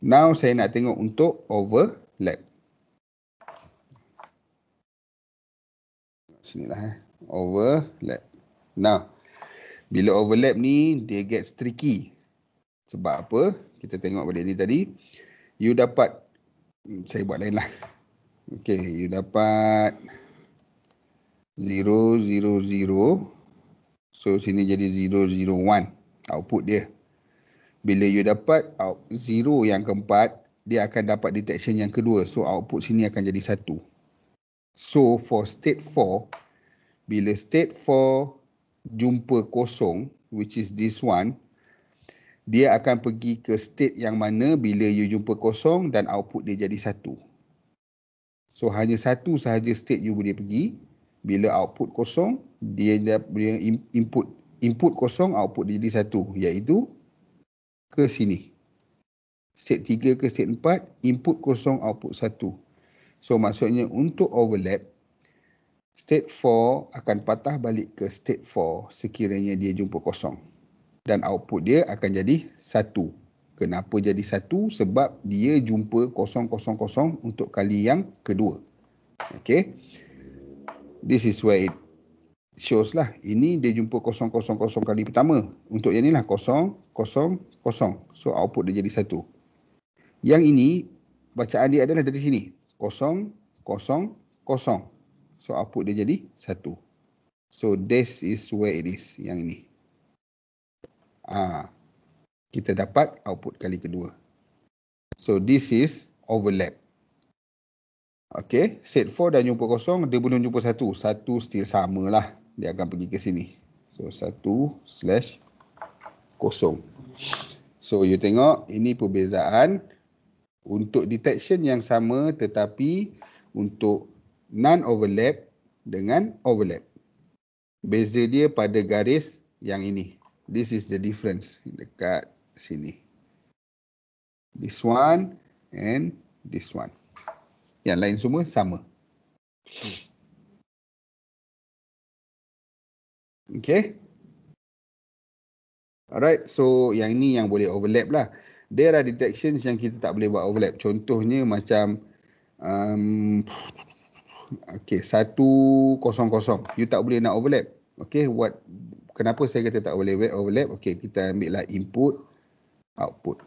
Now saya nak tengok untuk overlap. Sinilah eh. Overlap. Now, bila overlap ni, dia gets tricky. Sebab apa? Kita tengok pada ni tadi. You dapat, hmm, saya buat lain lah. Okay, you dapat 0 0 0, So sini jadi 0 0 1. output dia. Bila you dapat 0 yang keempat, dia akan dapat detection yang kedua. So output sini akan jadi 1. So for state 4, bila state 4 jumpa kosong, which is this one, dia akan pergi ke state yang mana bila you jumpa kosong dan output dia jadi 1. So hanya satu sahaja state you boleh pergi. Bila output kosong, dia dia input input kosong, output dia jadi satu iaitu ke sini. State tiga ke state empat, input kosong, output satu. So maksudnya untuk overlap, state four akan patah balik ke state four sekiranya dia jumpa kosong. Dan output dia akan jadi satu. Kenapa jadi satu? Sebab dia jumpa 000 untuk kali yang kedua. Okay. This is where it shows lah. Ini dia jumpa 000 kali pertama. Untuk yang ni lah 000. So output dia jadi satu. Yang ini bacaan dia adalah dari sini. 000. So output dia jadi satu. So this is where it is. Yang ini. Ah kita dapat output kali kedua. So this is overlap. Okay, set 4 dan jumpa kosong, dia belum jumpa satu. Satu still sama lah Dia akan pergi ke sini. So satu slash kosong. So you tengok ini perbezaan untuk detection yang sama tetapi untuk non-overlap dengan overlap. Beza dia pada garis yang ini. This is the difference dekat sini. This one and this one. Yang lain semua sama. Okay. Alright, so yang ini yang boleh overlap lah. There are detections yang kita tak boleh buat overlap. Contohnya macam um, okay, satu kosong kosong. You tak boleh nak overlap. Okay, what, kenapa saya kata tak boleh overlap? Okay, kita ambil lah input output.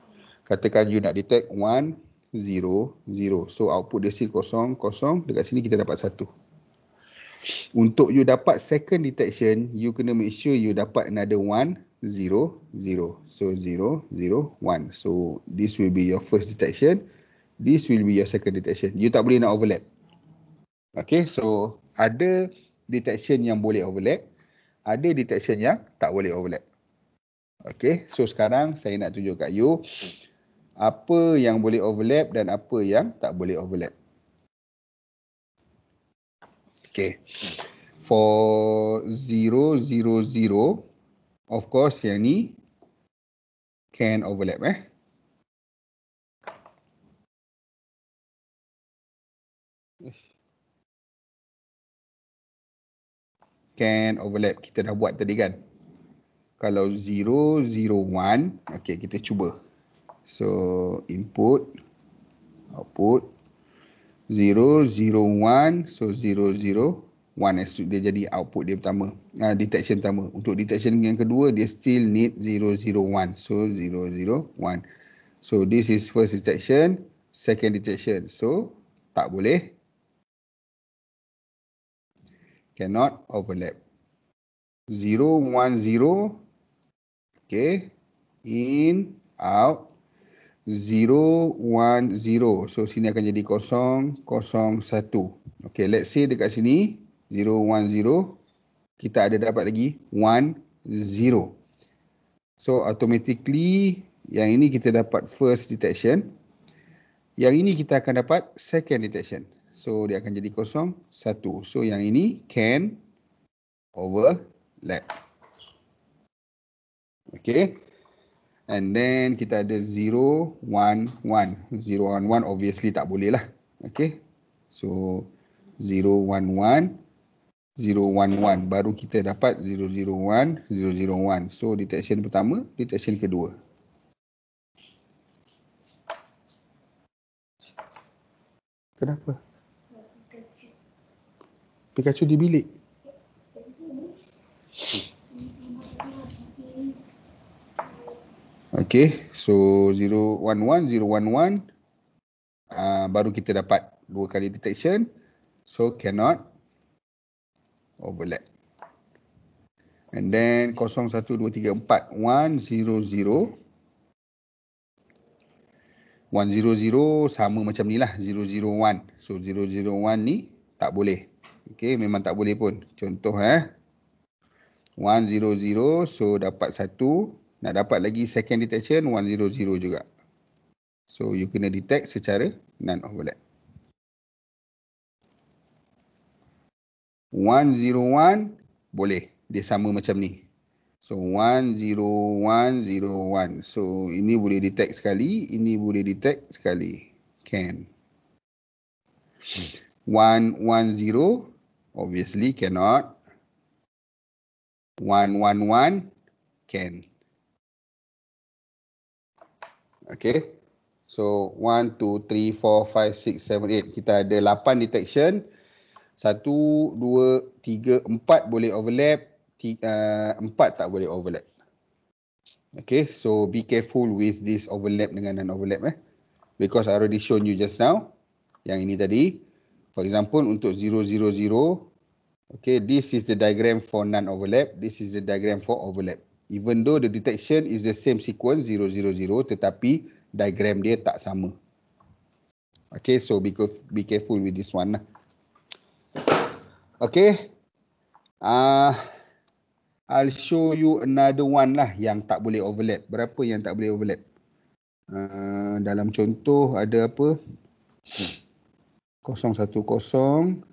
Katakan you nak detect 1, 0, 0. So output dia still kosong, kosong. Dekat sini kita dapat 1. Untuk you dapat second detection, you kena make sure you dapat another 1, 0, 0. So 0, 0, 1. So this will be your first detection. This will be your second detection. You tak boleh nak overlap. Okay, so ada detection yang boleh overlap. Ada detection yang tak boleh overlap. Okay, so sekarang saya nak tunjuk kat you apa yang boleh overlap dan apa yang tak boleh overlap. Okay, for zero, zero, zero, of course yang ni can overlap eh. Can overlap, kita dah buat tadi kan kalau 0, 0, 1, okay, kita cuba. So, input, output, 0, 0, 1, so 0, 0, one as dia jadi output dia pertama, uh, detection pertama. Untuk detection yang kedua, dia still need 0, 0, 1, so 0, 0, 1. So, this is first detection, second detection, so tak boleh. Cannot overlap. 0, 1, 0. Okay. In, out. 0, 1, 0. So, sini akan jadi 0, 0, 1. Okay, let's say dekat sini. 0, 1, 0. Kita ada dapat lagi 1, 0. So, automatically, yang ini kita dapat first detection. Yang ini kita akan dapat second detection. So, dia akan jadi 0, 1. So, yang ini can overlap. Okay. And then kita ada 0, 1, 1. 0, 1, one obviously tak boleh lah. Okay. So 0, 1, 1. 0, 1, one Baru kita dapat 0, 0, 1, 0, 0, 1. So detection pertama, detection kedua. Kenapa? Pikachu di bilik. Pikachu di bilik. Okay, so 011011 uh, ah, baru kita dapat dua kali detection. So cannot overlap. And then 01234100100 sama macam ni lah 001. So 001 ni tak boleh. Okay, memang tak boleh pun. Contoh eh. 100 so dapat satu nak dapat lagi second detection 100 juga. So you kena detect secara non overlap. 101 boleh dia sama macam ni. So 10101. So ini boleh detect sekali, ini boleh detect sekali. Can. 110 obviously cannot. 111 can. Okay. So, 1, 2, 3, 4, 5, 6, 7, 8. Kita ada 8 detection. 1, 2, 3, 4 boleh overlap. 3, uh, tak boleh overlap. Okay, so be careful with this overlap dengan non-overlap. Eh? Because I already shown you just now. Yang ini tadi. For example, untuk 0, 0, 0. Okay, this is the diagram for non-overlap. This is the diagram for overlap even though the detection is the same sequence 000 tetapi diagram dia tak sama. Okay, so be, be careful with this one. Lah. Okay. Uh, I'll show you another one lah yang tak boleh overlap. Berapa yang tak boleh overlap? Uh, dalam contoh ada apa? 010 011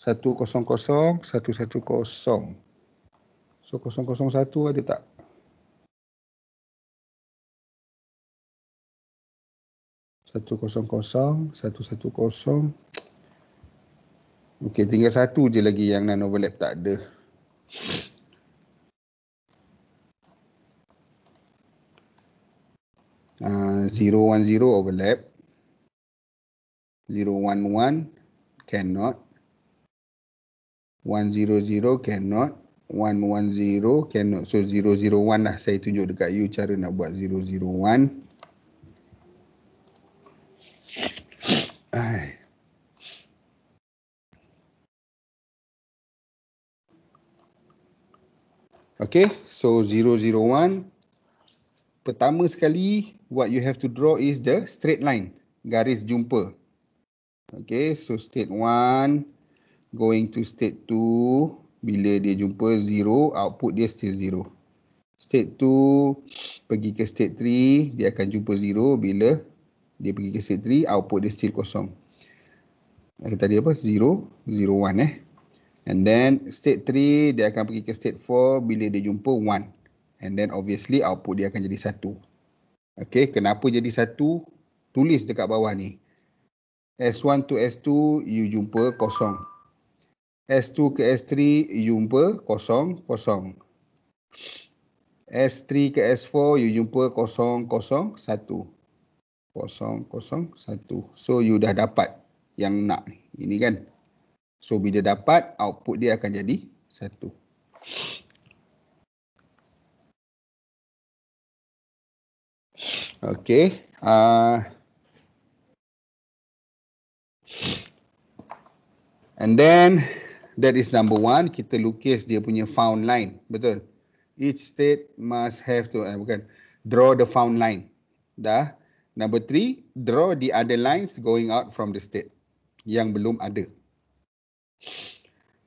100110. So 001 ada tak? Satu kosong kosong, satu satu kosong. Okey, tinggal satu je lagi yang nan overlap tak ada. Ah, zero one zero overlap. Zero one one cannot. One zero zero cannot one one zero cannot so zero zero one lah saya tunjuk dekat you cara nak buat zero 001 Ay. Okay, so zero zero one. pertama sekali what you have to draw is the straight line garis jumpa okay so state one going to state 2 bila dia jumpa 0 output dia still 0 state 2 pergi ke state 3 dia akan jumpa 0 bila dia pergi ke state 3 output dia still kosong eh, tadi apa 0 0 1 eh and then state 3 dia akan pergi ke state 4 bila dia jumpa 1 and then obviously output dia akan jadi 1 okay kenapa jadi 1 tulis dekat bawah ni S1 to S2, you jumpa kosong. S2 ke S3 you jumpa kosong kosong. S3 ke S4 you jumpa kosong kosong satu. Kosong kosong satu. So you dah dapat yang nak ni. Ini kan. So bila dapat output dia akan jadi satu. Okay. Uh. And then That is number one, kita lukis dia punya found line. Betul. Each state must have to, eh, bukan, draw the found line. Dah. Number three, draw the other lines going out from the state yang belum ada.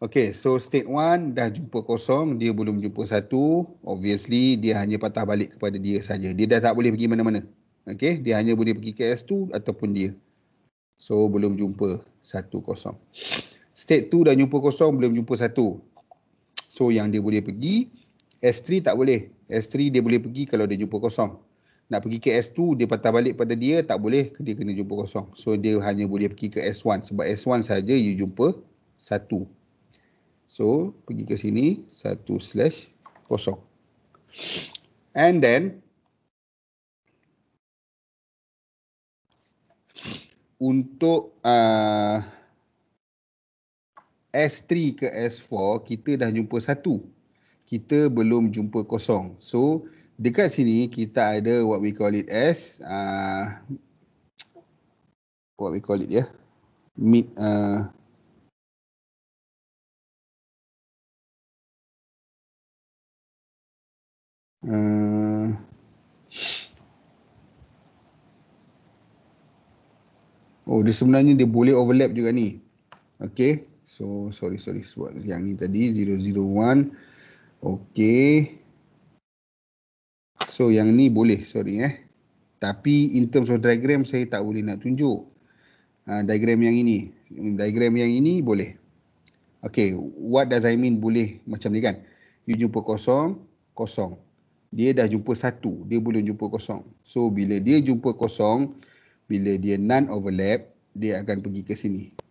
Okay, so state one dah jumpa kosong, dia belum jumpa satu. Obviously, dia hanya patah balik kepada dia saja. Dia dah tak boleh pergi mana-mana. Okay, dia hanya boleh pergi KS2 ataupun dia. So, belum jumpa satu kosong state 2 dah jumpa kosong boleh jumpa satu so yang dia boleh pergi S3 tak boleh S3 dia boleh pergi kalau dia jumpa kosong nak pergi ke S2 dia patah balik pada dia tak boleh dia kena jumpa kosong so dia hanya boleh pergi ke S1 sebab S1 saja you jumpa satu so pergi ke sini satu slash kosong and then untuk uh, S3 ke S4 kita dah jumpa satu. Kita belum jumpa kosong. So dekat sini kita ada what we call it as uh, what we call it ya. Yeah? Mid uh, Uh, oh dia sebenarnya dia boleh overlap juga ni Okay So sorry sorry sebab yang ni tadi 001. Okay. So yang ni boleh sorry eh. Tapi in terms of diagram saya tak boleh nak tunjuk. Uh, diagram yang ini. Diagram yang ini boleh. Okay what does I mean boleh macam ni kan. You jumpa kosong, kosong. Dia dah jumpa satu, dia belum jumpa kosong. So bila dia jumpa kosong, bila dia non overlap, dia akan pergi ke sini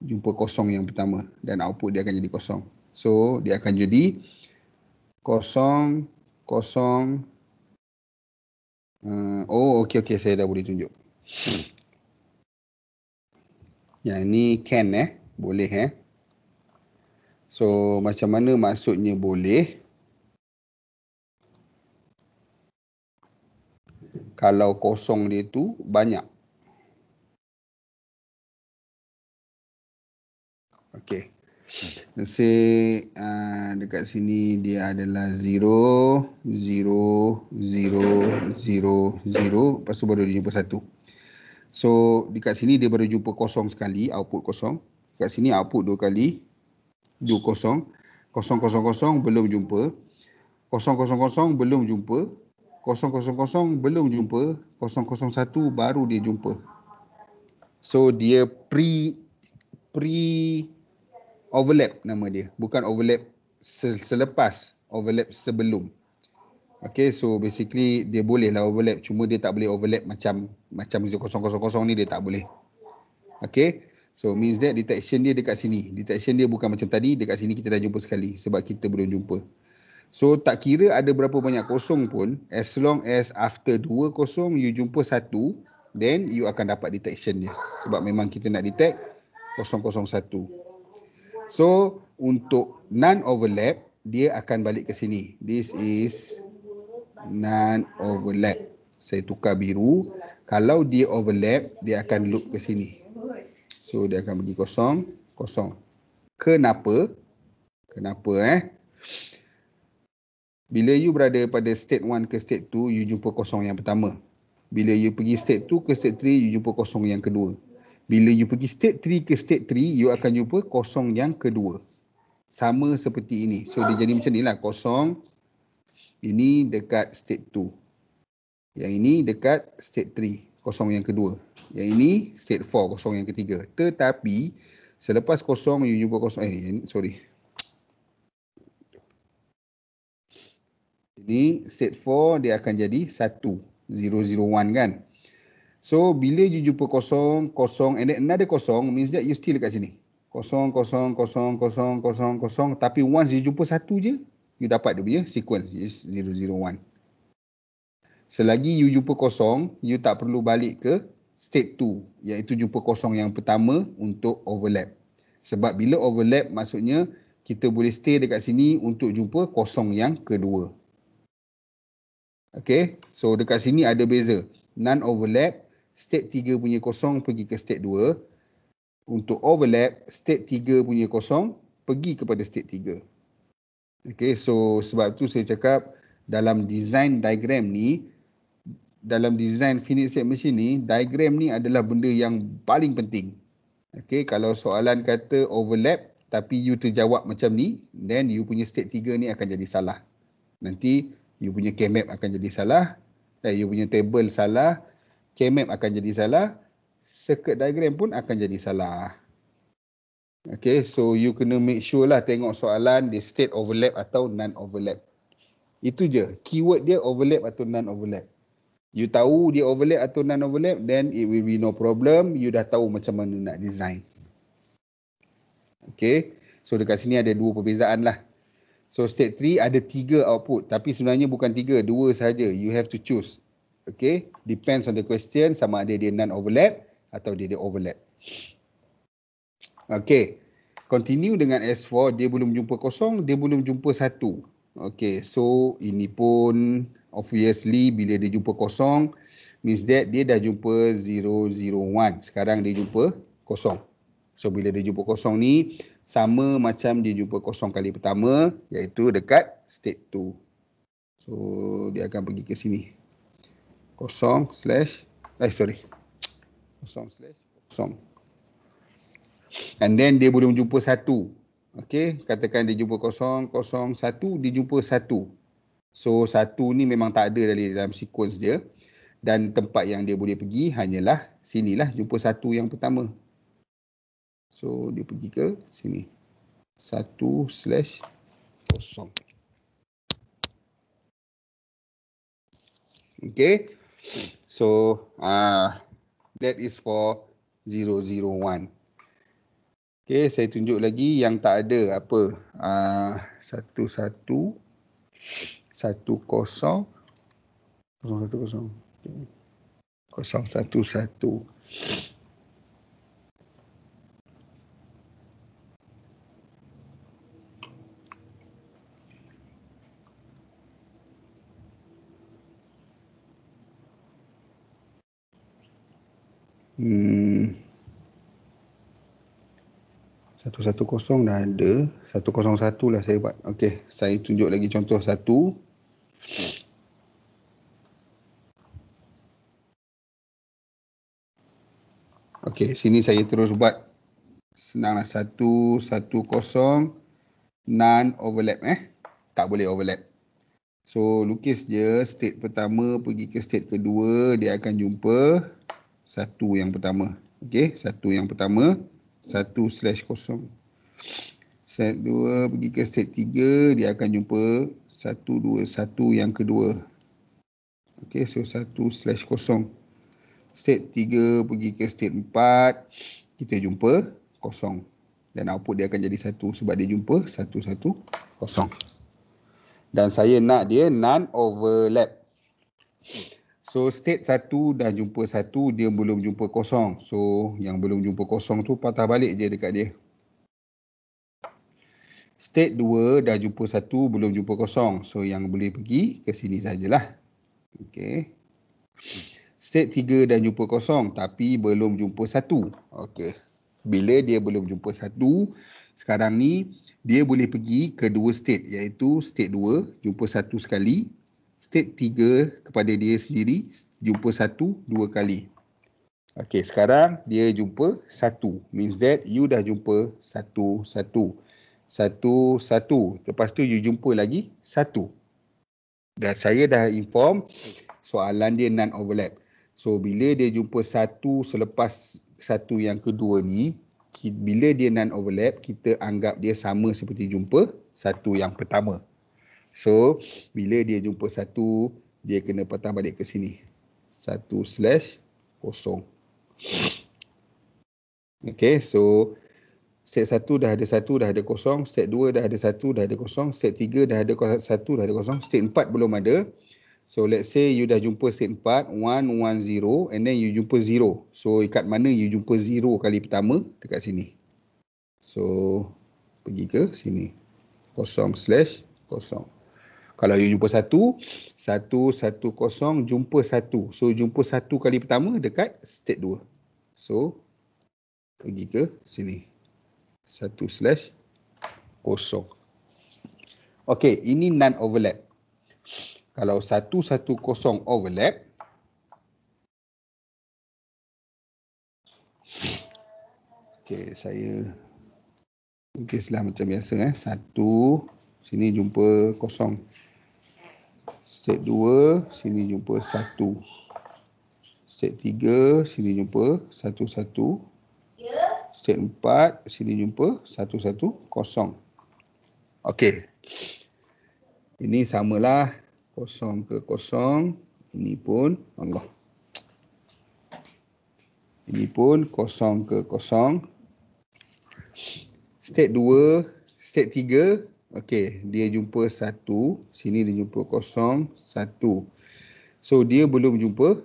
jumpa kosong yang pertama dan output dia akan jadi kosong. So dia akan jadi kosong kosong. Uh, oh okey okey saya dah boleh tunjuk. Ya ini can eh boleh eh. So macam mana maksudnya boleh? Kalau kosong dia tu banyak. Say uh, dekat sini dia adalah 0, 0, 0, 0, 0. Lepas tu baru dia jumpa 1. So dekat sini dia baru jumpa kosong sekali, output kosong. Dekat sini output dua kali, dua kosong. Kosong, kosong, kosong, belum jumpa. Kosong, kosong, kosong, belum jumpa. Kosong, kosong, kosong, belum jumpa. Kosong, kosong, satu, baru dia jumpa. So dia pre pre overlap nama dia bukan overlap selepas overlap sebelum Okay so basically dia boleh lah overlap cuma dia tak boleh overlap macam macam 0000 ni dia tak boleh Okay so means that detection dia dekat sini detection dia bukan macam tadi dekat sini kita dah jumpa sekali sebab kita belum jumpa So tak kira ada berapa banyak kosong pun as long as after dua kosong you jumpa satu then you akan dapat detection dia sebab memang kita nak detect 001 So untuk non-overlap, dia akan balik ke sini. This is non-overlap. Saya tukar biru. Kalau dia overlap, dia akan loop ke sini. So dia akan pergi kosong, kosong. Kenapa? Kenapa eh? Bila you berada pada state 1 ke state 2, you jumpa kosong yang pertama. Bila you pergi state 2 ke state 3, you jumpa kosong yang kedua. Bila you pergi state 3 ke state 3, you akan jumpa kosong yang kedua. Sama seperti ini. So dia jadi macam ni lah kosong. Ini dekat state 2. Yang ini dekat state 3. Kosong yang kedua. Yang ini state 4. Kosong yang ketiga. Tetapi selepas kosong, you jumpa kosong. Eh, sorry. Ini state 4 dia akan jadi 1. 001 kan. So bila you jumpa kosong, kosong and then another kosong means that you still dekat sini. Kosong, kosong, kosong, kosong, kosong, kosong. Tapi once you jumpa satu je, you dapat dia punya sequence is 001. Selagi you jumpa kosong, you tak perlu balik ke state 2 iaitu jumpa kosong yang pertama untuk overlap. Sebab bila overlap maksudnya kita boleh stay dekat sini untuk jumpa kosong yang kedua. Okay, so dekat sini ada beza. Non-overlap state 3 punya kosong pergi ke state 2 untuk overlap state 3 punya kosong pergi kepada state 3 Okay, so sebab tu saya cakap dalam design diagram ni dalam design finite state machine ni diagram ni adalah benda yang paling penting Okay, kalau soalan kata overlap tapi you terjawab macam ni then you punya state 3 ni akan jadi salah nanti you punya k map akan jadi salah dan you punya table salah K-map akan jadi salah, circuit diagram pun akan jadi salah. Okay, so you kena make sure lah tengok soalan dia state overlap atau non-overlap. Itu je, keyword dia overlap atau non-overlap. You tahu dia overlap atau non-overlap, then it will be no problem. You dah tahu macam mana nak design. Okay, so dekat sini ada dua perbezaan lah. So state 3 ada tiga output tapi sebenarnya bukan tiga, dua saja. You have to choose. Okay, depends on the question sama ada dia non overlap atau dia, dia overlap. Okay, continue dengan S4, dia belum jumpa kosong, dia belum jumpa satu. Okay, so ini pun obviously bila dia jumpa kosong, means that dia dah jumpa 001. Sekarang dia jumpa kosong. So bila dia jumpa kosong ni, sama macam dia jumpa kosong kali pertama, iaitu dekat state 2. So dia akan pergi ke sini kosong slash eh sorry kosong slash kosong and then dia boleh jumpa satu okey katakan dia jumpa kosong kosong satu dia jumpa satu so satu ni memang tak ada dari dalam sequence dia dan tempat yang dia boleh pergi hanyalah sinilah jumpa satu yang pertama so dia pergi ke sini satu slash kosong Okay, So uh, that is for 001. Okay, saya tunjuk lagi yang tak ada apa. Uh, satu satu. Satu kosong. Kosong satu kosong. Kosong satu satu. 110 hmm. dah ada 101 lah saya buat Okey, saya tunjuk lagi contoh satu. Okey, sini saya terus buat senanglah 1 1 0 none overlap eh tak boleh overlap so lukis je state pertama pergi ke state kedua dia akan jumpa satu yang pertama okey satu yang pertama satu slash kosong set dua pergi ke set tiga dia akan jumpa satu dua satu yang kedua okey so satu slash kosong set tiga pergi ke set empat kita jumpa kosong dan output dia akan jadi satu sebab dia jumpa satu satu kosong dan saya nak dia non overlap okay. So state satu dah jumpa satu, dia belum jumpa kosong. So yang belum jumpa kosong tu patah balik je dekat dia. State dua dah jumpa satu, belum jumpa kosong. So yang boleh pergi ke sini sajalah. Okay. State tiga dah jumpa kosong tapi belum jumpa satu. Okay. Bila dia belum jumpa satu, sekarang ni dia boleh pergi ke dua state iaitu state dua jumpa satu sekali state tiga kepada dia sendiri jumpa satu dua kali. Okey, sekarang dia jumpa satu. Means that you dah jumpa satu satu. Satu satu. Lepas tu you jumpa lagi satu. Dan saya dah inform soalan dia non overlap. So bila dia jumpa satu selepas satu yang kedua ni, bila dia non overlap, kita anggap dia sama seperti jumpa satu yang pertama. So bila dia jumpa satu dia kena patah balik ke sini. Satu slash kosong. Okay so set satu dah ada satu dah ada kosong. Set dua dah ada satu dah ada kosong. Set tiga dah ada satu dah ada kosong. Set empat belum ada. So let's say you dah jumpa set empat one one zero and then you jumpa zero. So ikat mana you jumpa zero kali pertama dekat sini. So pergi ke sini. Kosong slash kosong. Kalau you jumpa satu, satu, satu kosong, jumpa satu. So, jumpa satu kali pertama dekat state dua. So, pergi ke sini. Satu slash kosong. Okay, ini non overlap. Kalau satu, satu kosong overlap. Okay, saya mungkin okay, lah macam biasa. Eh. Satu, sini jumpa kosong. Set 2, sini jumpa 1. Set 3, sini jumpa 1-1. Ya. Set 4, sini jumpa 1-1, kosong. Okey. Ini samalah. Kosong ke kosong. Ini pun, Allah. Ini pun kosong ke kosong. Set 2, set 3. Okey, dia jumpa satu. Sini dia jumpa kosong, satu. So, dia belum jumpa.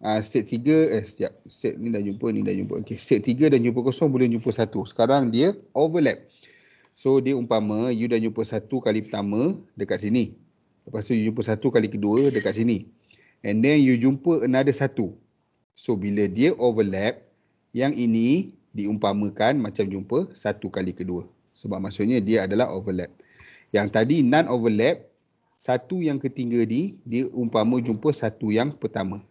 Uh, set tiga, eh sekejap. Set ni dah jumpa, ni dah jumpa. Okey, set tiga dah jumpa kosong, belum jumpa satu. Sekarang dia overlap. So, dia umpama you dah jumpa satu kali pertama dekat sini. Lepas tu you jumpa satu kali kedua dekat sini. And then you jumpa another satu. So, bila dia overlap, yang ini diumpamakan macam jumpa satu kali kedua. Sebab maksudnya dia adalah overlap yang tadi none overlap satu yang ketiga ni dia umpama jumpa satu yang pertama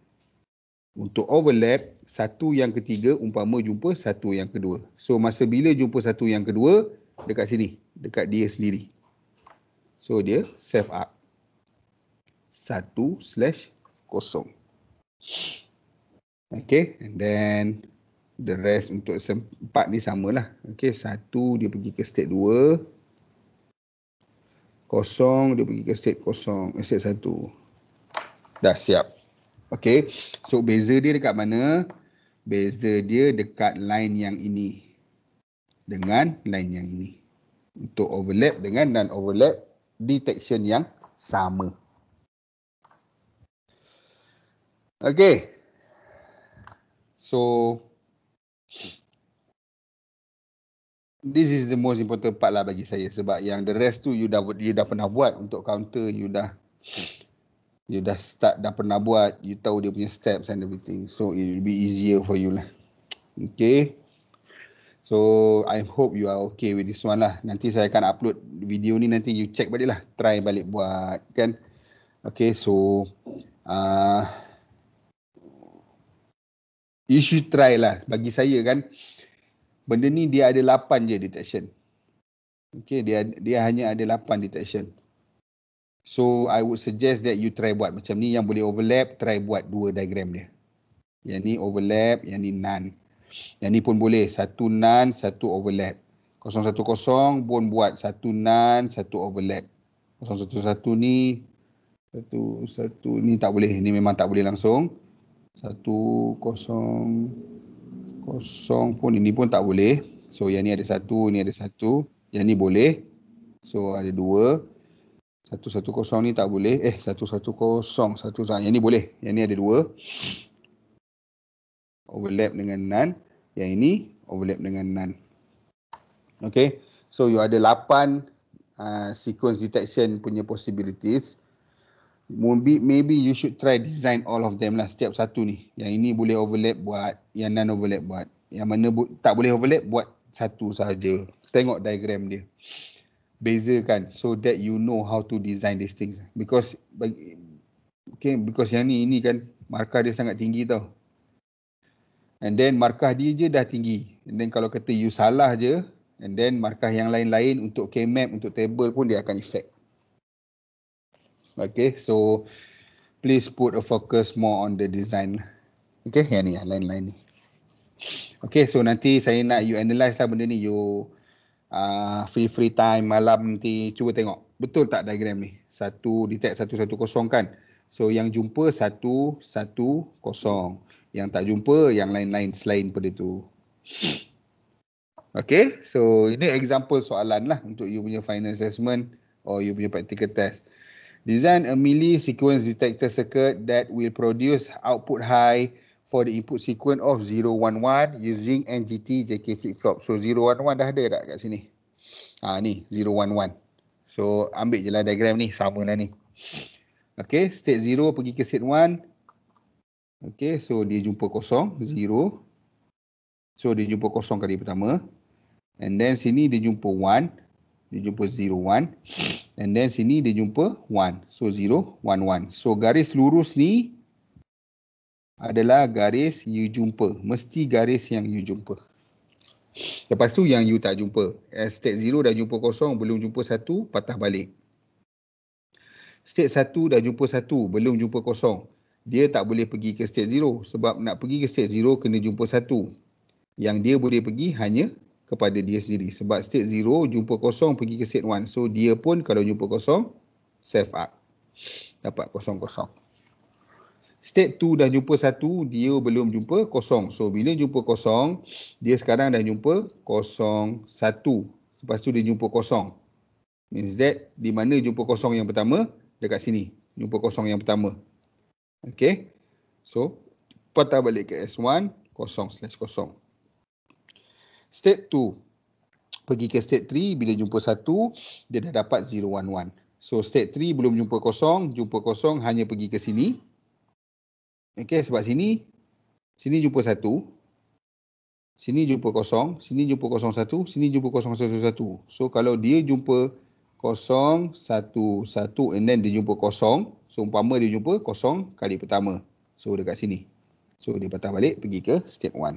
untuk overlap satu yang ketiga umpama jumpa satu yang kedua so masa bila jumpa satu yang kedua dekat sini dekat dia sendiri so dia save up satu slash kosong okay and then the rest untuk empat ni samalah okay satu dia pergi ke state dua kosong dia pergi ke state kosong state satu dah siap okay so beza dia dekat mana beza dia dekat line yang ini dengan line yang ini untuk overlap dengan dan overlap detection yang sama okay so this is the most important part lah bagi saya sebab yang the rest tu you dah you dah pernah buat untuk counter you dah you dah start dah pernah buat you tahu dia punya steps and everything so it will be easier for you lah okay so i hope you are okay with this one lah nanti saya akan upload video ni nanti you check balik lah try balik buat kan okay so ah uh, you should try lah bagi saya kan benda ni dia ada 8 je detection. Okay, dia dia hanya ada 8 detection. So I would suggest that you try buat macam ni yang boleh overlap, try buat dua diagram dia. Yang ni overlap, yang ni none. Yang ni pun boleh, satu none, satu overlap. 010 pun buat satu none, satu overlap. 011 ni, satu, satu ni tak boleh, ni memang tak boleh langsung. Satu kosong, kosong pun ini pun tak boleh. So yang ni ada satu, ni ada satu. Yang ni boleh. So ada dua. Satu satu kosong ni tak boleh. Eh satu satu kosong. Satu satu. Yang ni boleh. Yang ni ada dua. Overlap dengan nan. Yang ini overlap dengan nan. Okay. So you ada lapan uh, sequence detection punya possibilities. Maybe, maybe you should try design all of them lah setiap satu ni. Yang ini boleh overlap buat, yang non overlap buat. Yang mana bu- tak boleh overlap buat satu saja. Tengok diagram dia. Bezakan so that you know how to design these things. Because okay, because yang ni ini kan markah dia sangat tinggi tau. And then markah dia je dah tinggi. And then kalau kata you salah je, and then markah yang lain-lain untuk K-map, untuk table pun dia akan effect. Okay, so please put a focus more on the design. Okay, yang ni lah, lain-lain ni. Okay, so nanti saya nak you analyse lah benda ni. You uh, free free time malam nanti cuba tengok. Betul tak diagram ni? Satu, detect satu satu kosong kan? So yang jumpa satu satu kosong. Yang tak jumpa yang lain-lain selain pada tu. Okay, so ini example soalan lah untuk you punya final assessment or you punya practical test. Design a milli sequence detector circuit that will produce output high for the input sequence of 011 using NGT JK flip-flop. So 011 dah ada tak kat sini? Ha, ni 011. So ambil je lah diagram ni, sama lah ni. Okay, state 0 pergi ke state 1. Okay, so dia jumpa kosong, 0. So dia jumpa kosong kali pertama. And then sini dia jumpa 1 dia jumpa 0 1 and then sini dia jumpa 1 so 0 1 1 so garis lurus ni adalah garis you jumpa mesti garis yang you jumpa lepas tu yang you tak jumpa eh, state 0 dah jumpa kosong belum jumpa satu patah balik state 1 dah jumpa satu belum jumpa kosong dia tak boleh pergi ke state 0 sebab nak pergi ke state 0 kena jumpa satu yang dia boleh pergi hanya kepada dia sendiri. Sebab state zero, jumpa kosong, pergi ke state one. So, dia pun kalau jumpa kosong, self up. Dapat kosong-kosong. State two dah jumpa satu, dia belum jumpa kosong. So, bila jumpa kosong, dia sekarang dah jumpa kosong satu. Lepas tu dia jumpa kosong. Means that, di mana jumpa kosong yang pertama? Dekat sini. Jumpa kosong yang pertama. Okay. So, patah balik ke S1, kosong slash kosong state 2 pergi ke state 3 bila jumpa 1 dia dah dapat 0 1 1 so state 3 belum jumpa kosong jumpa kosong hanya pergi ke sini okey sebab sini sini jumpa 1 sini jumpa kosong, sini jumpa kosong satu, sini jumpa kosong satu satu. So kalau dia jumpa kosong satu satu and then dia jumpa kosong, so umpama dia jumpa kosong kali pertama. So dekat sini. So dia patah balik pergi ke state one.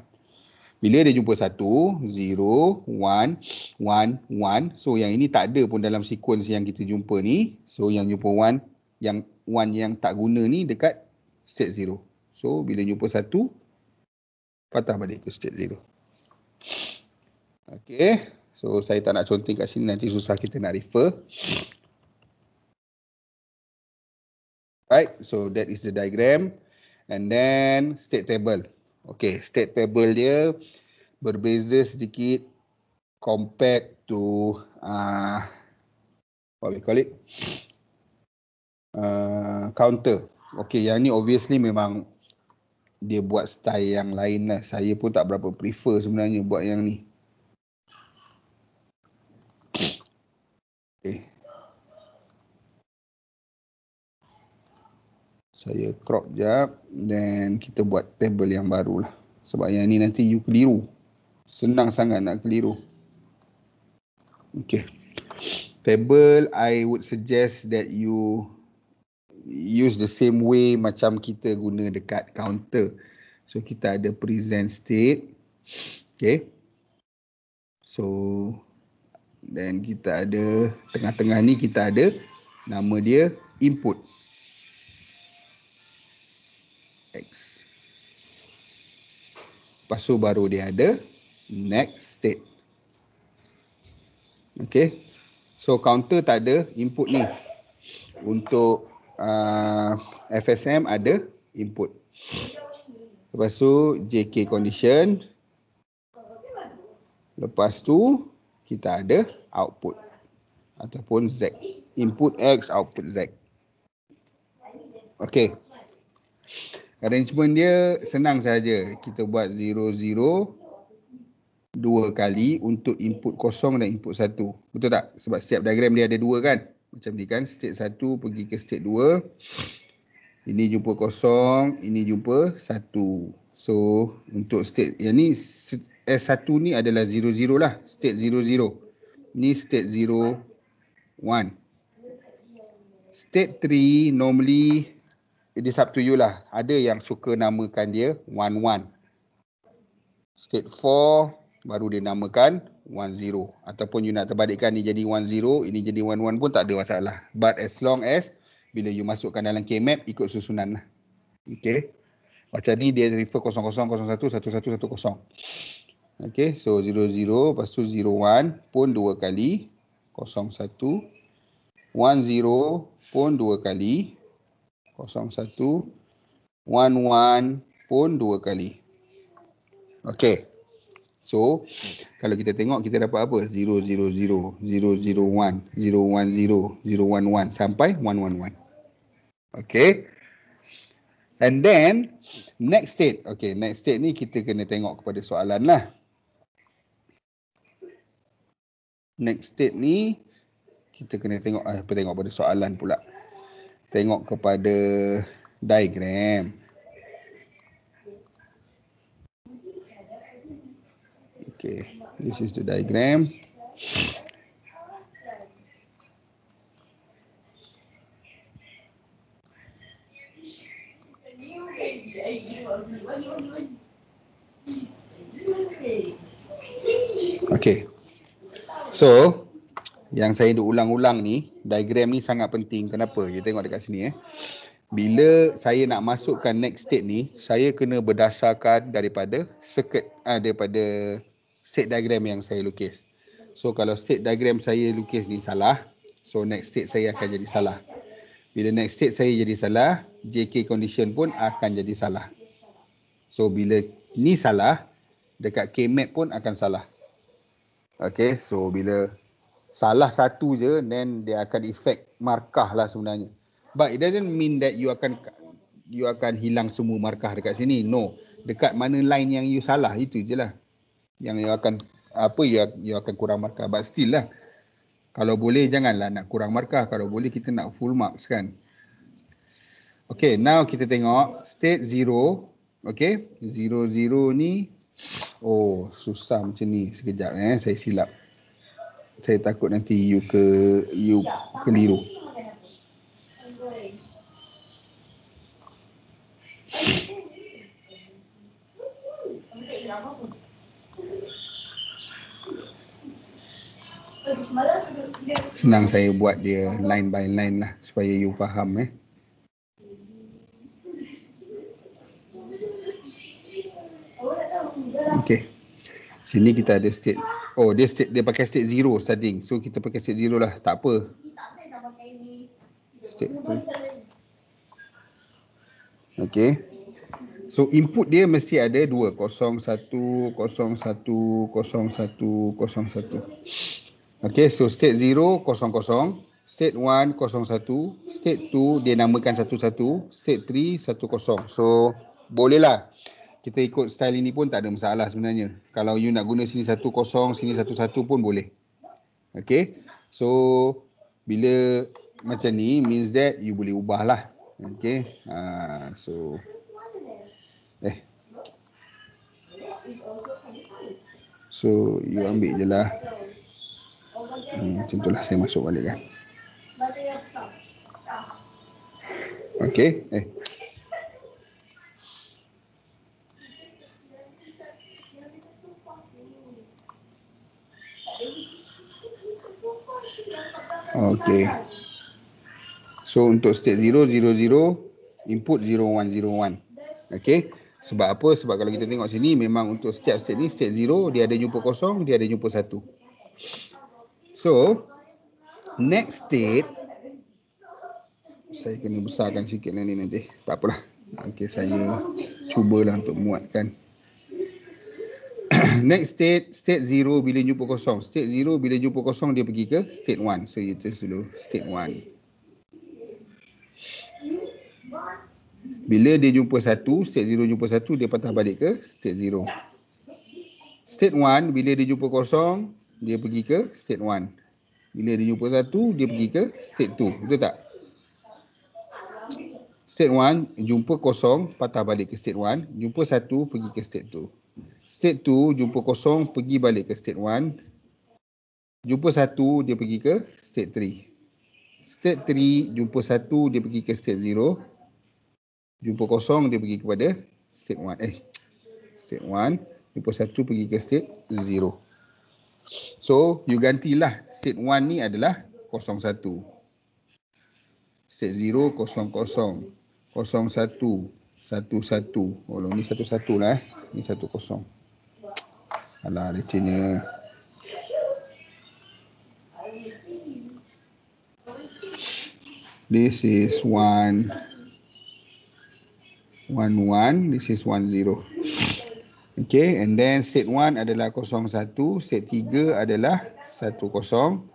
Bila dia jumpa satu, zero, one, one, one. So yang ini tak ada pun dalam sequence yang kita jumpa ni. So yang jumpa one, yang one yang tak guna ni dekat state zero. So bila jumpa satu, patah balik ke state zero. Okay. So saya tak nak conteng kat sini nanti susah kita nak refer. Right. So that is the diagram. And then state table. Okay, state table dia berbeza sedikit compared to uh, what we call it uh, counter. Okay, yang ni obviously memang dia buat style yang lain lah. Saya pun tak berapa prefer sebenarnya buat yang ni. saya crop jap dan kita buat table yang baru lah sebab yang ni nanti you keliru senang sangat nak keliru okay table I would suggest that you use the same way macam kita guna dekat counter so kita ada present state okay so dan kita ada tengah-tengah ni kita ada nama dia input next. Lepas tu baru dia ada next state. Okay. So counter tak ada input ni. Untuk uh, FSM ada input. Lepas tu JK condition. Lepas tu kita ada output. Ataupun Z. Input X, output Z. Okay. Okay. Arrangement dia senang saja. Kita buat 0-0 dua kali untuk input kosong dan input satu. Betul tak? Sebab setiap diagram dia ada dua kan? Macam ni kan? State satu pergi ke state dua. Ini jumpa kosong, ini jumpa satu. So untuk state yang ni S1 ni adalah 0-0 lah. State 0-0. Ni state 0-1. State 3 normally it is up to you lah. Ada yang suka namakan dia one one. State four baru dia namakan 1-0. Ataupun you nak terbalikkan ni jadi one zero, ini jadi one one pun tak ada masalah. But as long as bila you masukkan dalam K-map, ikut susunan lah. Okay. Macam ni dia refer 0-0, 0-1, 1-1, 1 Okay, so 0-0, lepas tu 0 pun dua kali. 0-1, 1-0 pun dua kali pun dua kali. Okay. So, kalau kita tengok kita dapat apa? 000, 001, 010, sampai 111. Okay. And then, next state. Okay, next state ni kita kena tengok kepada soalan lah. Next state ni, kita kena tengok, eh, tengok pada soalan pula. Okay tengok kepada diagram. Okay, this is the diagram. Okay. So, yang saya duk ulang-ulang ni, diagram ni sangat penting. Kenapa? Kita tengok dekat sini eh. Bila saya nak masukkan next state ni, saya kena berdasarkan daripada circuit uh, daripada state diagram yang saya lukis. So kalau state diagram saya lukis ni salah, so next state saya akan jadi salah. Bila next state saya jadi salah, JK condition pun akan jadi salah. So bila ni salah, dekat K-map pun akan salah. Okay, so bila salah satu je then dia akan effect markah lah sebenarnya but it doesn't mean that you akan you akan hilang semua markah dekat sini no dekat mana line yang you salah itu je lah yang you akan apa you, you akan kurang markah but still lah kalau boleh janganlah nak kurang markah kalau boleh kita nak full marks kan Okay, now kita tengok state zero, Okay, zero zero ni. Oh, susah macam ni. Sekejap eh, saya silap saya takut nanti you ke you ya, keliru. Senang saya buat dia line by line lah supaya you faham eh. Okay. Sini kita ada state. Oh, dia state dia pakai state zero starting. So kita pakai state zero lah. Tak apa. State Okay. So input dia mesti ada dua. Kosong satu, kosong satu, kosong satu, kosong satu. Okay. So state zero, kosong kosong. State one, kosong satu. State two, dia namakan satu satu. State three, satu kosong. So bolehlah kita ikut style ini pun tak ada masalah sebenarnya. Kalau you nak guna sini satu kosong, sini satu satu pun boleh. Okay. So, bila macam ni means that you boleh ubah lah. Okay. Uh, so. Eh. So, you ambil je lah. Hmm, macam tu lah saya masuk balik kan. Okay. Eh. Okey, So untuk state 000, input 0101. okey. Sebab apa? Sebab kalau kita tengok sini memang untuk setiap state ni, state 0, dia ada jumpa kosong, dia ada jumpa satu. So, next state, saya kena besarkan sikit lah ni nanti. Tak apalah. Okey, saya cubalah untuk muatkan next state, state zero bila jumpa kosong. State zero bila jumpa kosong dia pergi ke state one. So you test dulu state one. Bila dia jumpa satu, state zero jumpa satu, dia patah balik ke state zero. State one, bila dia jumpa kosong, dia pergi ke state one. Bila dia jumpa satu, dia pergi ke state two. Betul tak? State one, jumpa kosong, patah balik ke state one. Jumpa satu, pergi ke state two state 2 jumpa kosong pergi balik ke state 1 jumpa 1 dia pergi ke state 3 state 3 jumpa 1 dia pergi ke state 0 jumpa kosong dia pergi kepada state 1 eh state 1 jumpa 1 pergi ke state 0 so you gantilah state 1 ni adalah kosong 01 set 0 00 01 11 oh ni 11 lah eh ni 10 Alah lecehnya This is one One one This is one zero Okay and then set one adalah kosong satu Set tiga adalah satu kosong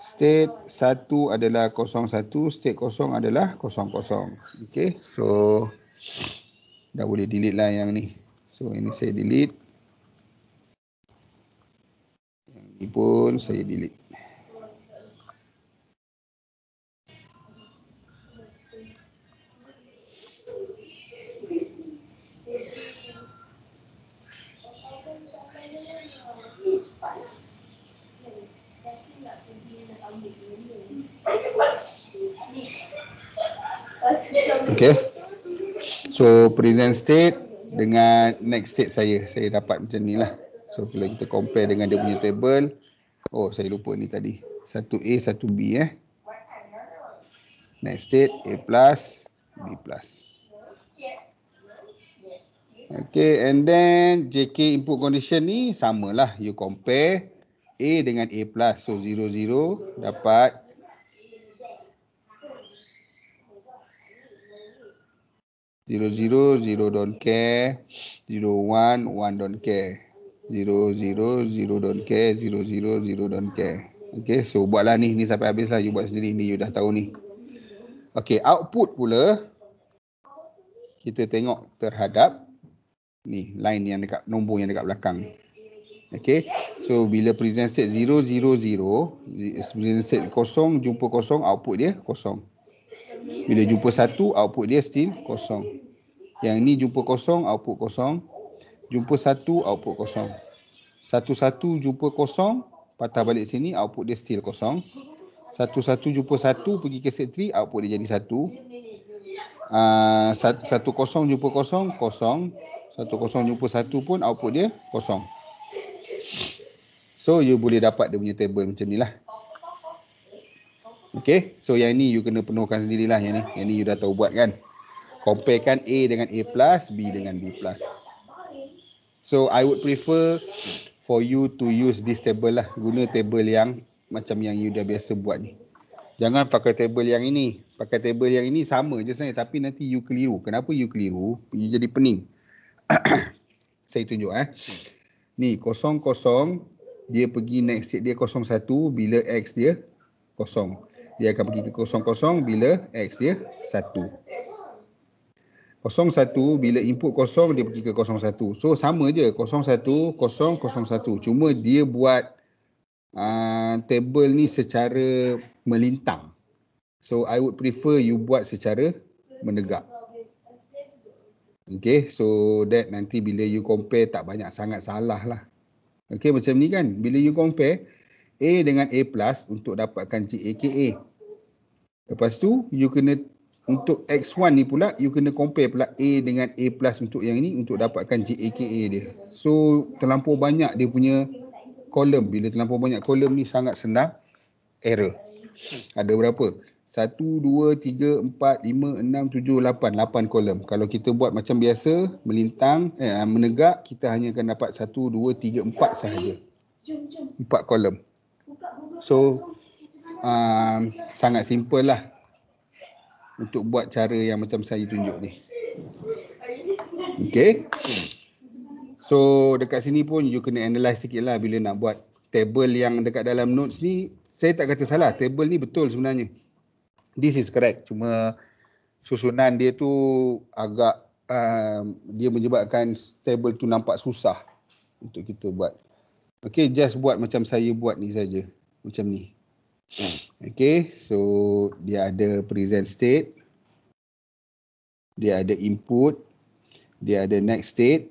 State satu adalah kosong satu State kosong adalah kosong kosong Okay so Dah boleh delete lah yang ni So ini saya delete ini pun saya delete. Okay. So present state dengan next state saya, saya dapat macam ni lah. So kalau kita compare dengan dia punya table Oh saya lupa ni tadi 1A 1B eh Next state A plus B plus Okay and then JK input condition ni sama lah, You compare A dengan A plus So 0,0 dapat Zero zero zero don't care, zero one one don't care. 0000 don't care 000 don't care Okay, so buatlah ni, ni sampai habis lah, you buat sendiri, ni you dah tahu ni Okay, output pula Kita tengok terhadap Ni, line yang dekat, nombor yang dekat belakang Okay, so bila present set 000 Present set kosong, jumpa kosong, output dia kosong Bila jumpa satu, output dia still kosong Yang ni jumpa kosong, output kosong jumpa satu output kosong. Satu-satu jumpa kosong, patah balik sini output dia still kosong. Satu-satu jumpa satu pergi ke set 3 output dia jadi satu. Uh, ah, satu, satu kosong jumpa kosong, kosong. Satu kosong jumpa satu pun output dia kosong. So you boleh dapat dia punya table macam ni lah. Okay, so yang ni you kena penuhkan sendirilah yang ni. Yang ni you dah tahu buat kan. Comparekan A dengan A plus, B dengan B plus. So I would prefer for you to use this table lah. Guna table yang macam yang you dah biasa buat ni. Jangan pakai table yang ini. Pakai table yang ini sama je sebenarnya tapi nanti you keliru. Kenapa you keliru? You jadi pening. Saya tunjuk eh. Ni kosong kosong. Dia pergi next state dia kosong satu bila X dia kosong. Dia akan pergi ke kosong kosong bila X dia satu. 01 bila input kosong dia pergi ke 01. So sama je 01 0 01. Cuma dia buat uh, table ni secara melintang. So I would prefer you buat secara menegak. Okay so that nanti bila you compare tak banyak sangat salah lah. Okay macam ni kan bila you compare A dengan A plus untuk dapatkan GAKA. Lepas tu you kena untuk X1 ni pula you kena compare pula A dengan A plus untuk yang ini untuk dapatkan GAKA dia. So terlampau banyak dia punya kolom. Bila terlampau banyak kolom ni sangat senang error. Ada berapa? 1, 2, 3, 4, 5, 6, 7, 8. 8 kolom. Kalau kita buat macam biasa melintang, eh, ah, menegak kita hanya akan dapat 1, 2, 3, 4 sahaja. 4 kolom. So uh, sangat simple lah untuk buat cara yang macam saya tunjuk ni. Okay. So dekat sini pun you kena analyze sikit lah bila nak buat table yang dekat dalam notes ni. Saya tak kata salah, table ni betul sebenarnya. This is correct. Cuma susunan dia tu agak uh, dia menyebabkan table tu nampak susah untuk kita buat. Okay, just buat macam saya buat ni saja. Macam ni. Okay, so dia ada present state, dia ada input, dia ada next state,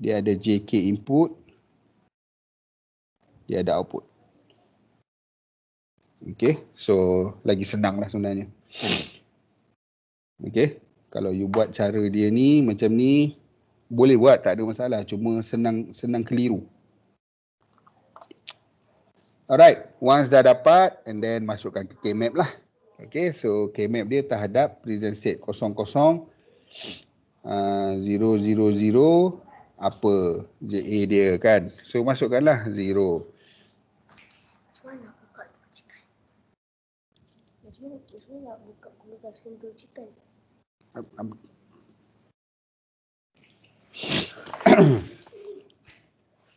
dia ada JK input, dia ada output. Okay, so lagi senang lah sebenarnya. Okay, kalau you buat cara dia ni macam ni, boleh buat tak ada masalah. Cuma senang senang keliru. Alright, once dah dapat and then masukkan ke kmap lah. Okay, so kmap dia terhadap present state 00 uh, 000 apa JA dia kan. So masukkanlah 0.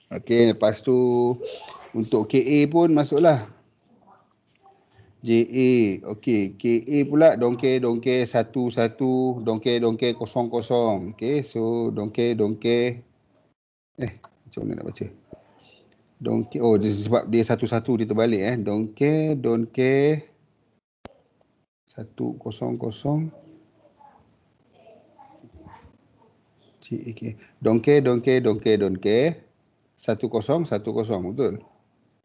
Okay, lepas tu untuk KA pun masuklah. JA. Okey, KA pula dongke dongke 11 dongke dongke kosong, Okey, so dongke dongke eh macam mana nak baca? Dongke oh this sebab dia satu-satu dia terbalik eh. Dongke dongke kosong Okay. Donke, donke, donke, donke. Satu kosong, satu kosong. Betul?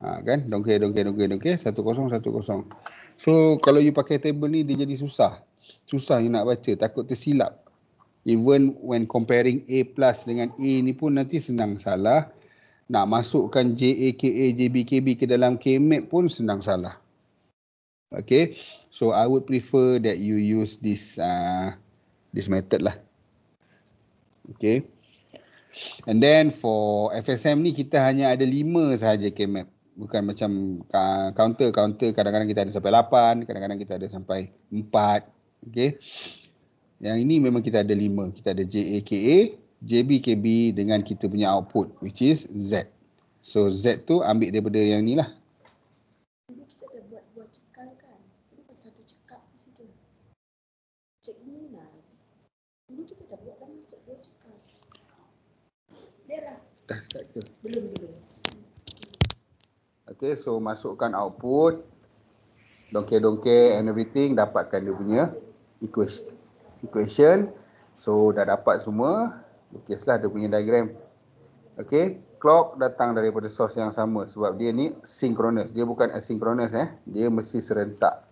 Ha, kan? Don't care, don't care, Satu kosong, satu kosong. So, kalau you pakai table ni, dia jadi susah. Susah you nak baca. Takut tersilap. Even when comparing A plus dengan A ni pun nanti senang salah. Nak masukkan J, A, K, A, J, B, K, B ke dalam K map pun senang salah. Okay. So, I would prefer that you use this uh, this method lah. Okay. And then for FSM ni kita hanya ada lima sahaja K map bukan macam counter counter kadang-kadang kita ada sampai 8 kadang-kadang kita ada sampai 4 okey yang ini memang kita ada 5 kita ada JAKA JBKB dengan kita punya output which is Z so Z tu ambil daripada yang ni lah kan? Dah start ke? Belum, belum. Okay, so masukkan output. Dongkir-dongkir and everything. Dapatkan dia punya equation. So, dah dapat semua. Lukislah dia punya diagram. Okay, clock datang daripada source yang sama. Sebab dia ni synchronous. Dia bukan asynchronous eh. Dia mesti serentak.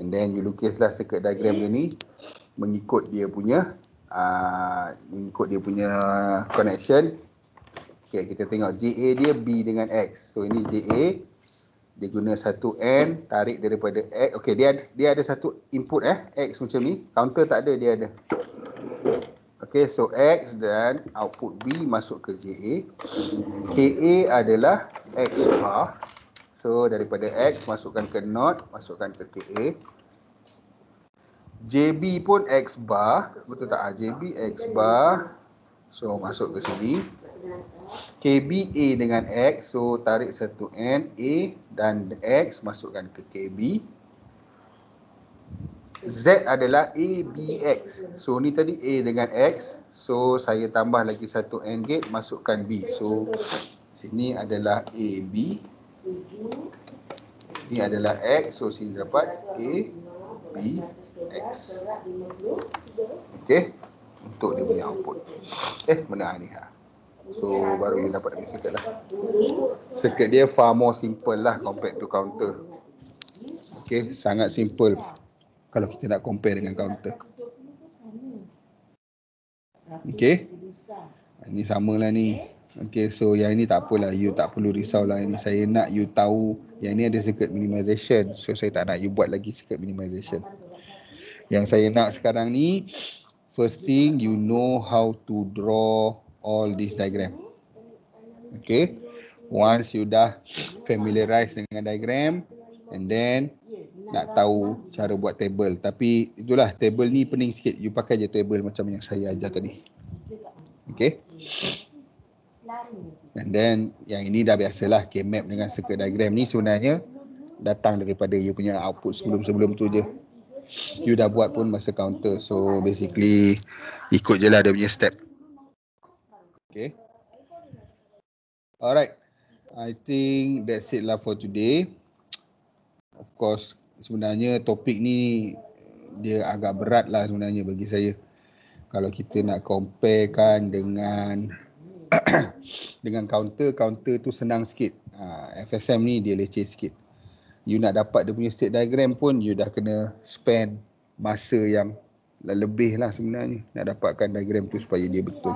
And then you lukislah circuit diagram dia ni. Mengikut dia punya. Uh, mengikut dia punya Connection. Okay, kita tengok JA dia B dengan X. So ini JA dia guna satu N tarik daripada X. Okay, dia dia ada satu input eh X macam ni. Counter tak ada, dia ada. Okay, so X dan output B masuk ke JA. KA adalah X bar. So daripada X masukkan ke not, masukkan ke KA. JB pun X bar. Betul tak? Ah, JB X bar. So masuk ke sini. KBA dengan X so tarik satu N A dan X masukkan ke KB Z adalah ABX so ni tadi A dengan X so saya tambah lagi satu N gate masukkan B so sini adalah AB ni adalah X so sini dapat ABX ok untuk dia punya output eh mana ni ha So baru you dapat dia circuit lah Circuit dia far more simple lah compared to counter Okay sangat simple Kalau kita nak compare dengan counter Okay Ini samalah ni Okay so yang ini tak apalah you tak perlu risau lah ini saya nak you tahu yang ini ada circuit minimization so saya tak nak you buat lagi circuit minimization yang saya nak sekarang ni first thing you know how to draw all this diagram. Okay. Once you dah familiarize dengan diagram and then nak tahu cara buat table. Tapi itulah table ni pening sikit. You pakai je table macam yang saya ajar tadi. Okay. And then yang ini dah biasalah. Okay map dengan circuit diagram ni sebenarnya datang daripada you punya output sebelum-sebelum tu je. You dah buat pun masa counter. So basically ikut je lah dia punya step. Okay. Alright. I think that's it lah for today. Of course, sebenarnya topik ni dia agak berat lah sebenarnya bagi saya. Kalau kita nak compare kan dengan dengan counter, counter tu senang sikit. Ha, FSM ni dia leceh sikit. You nak dapat dia punya state diagram pun you dah kena spend masa yang lebih lah sebenarnya nak dapatkan diagram tu supaya dia betul.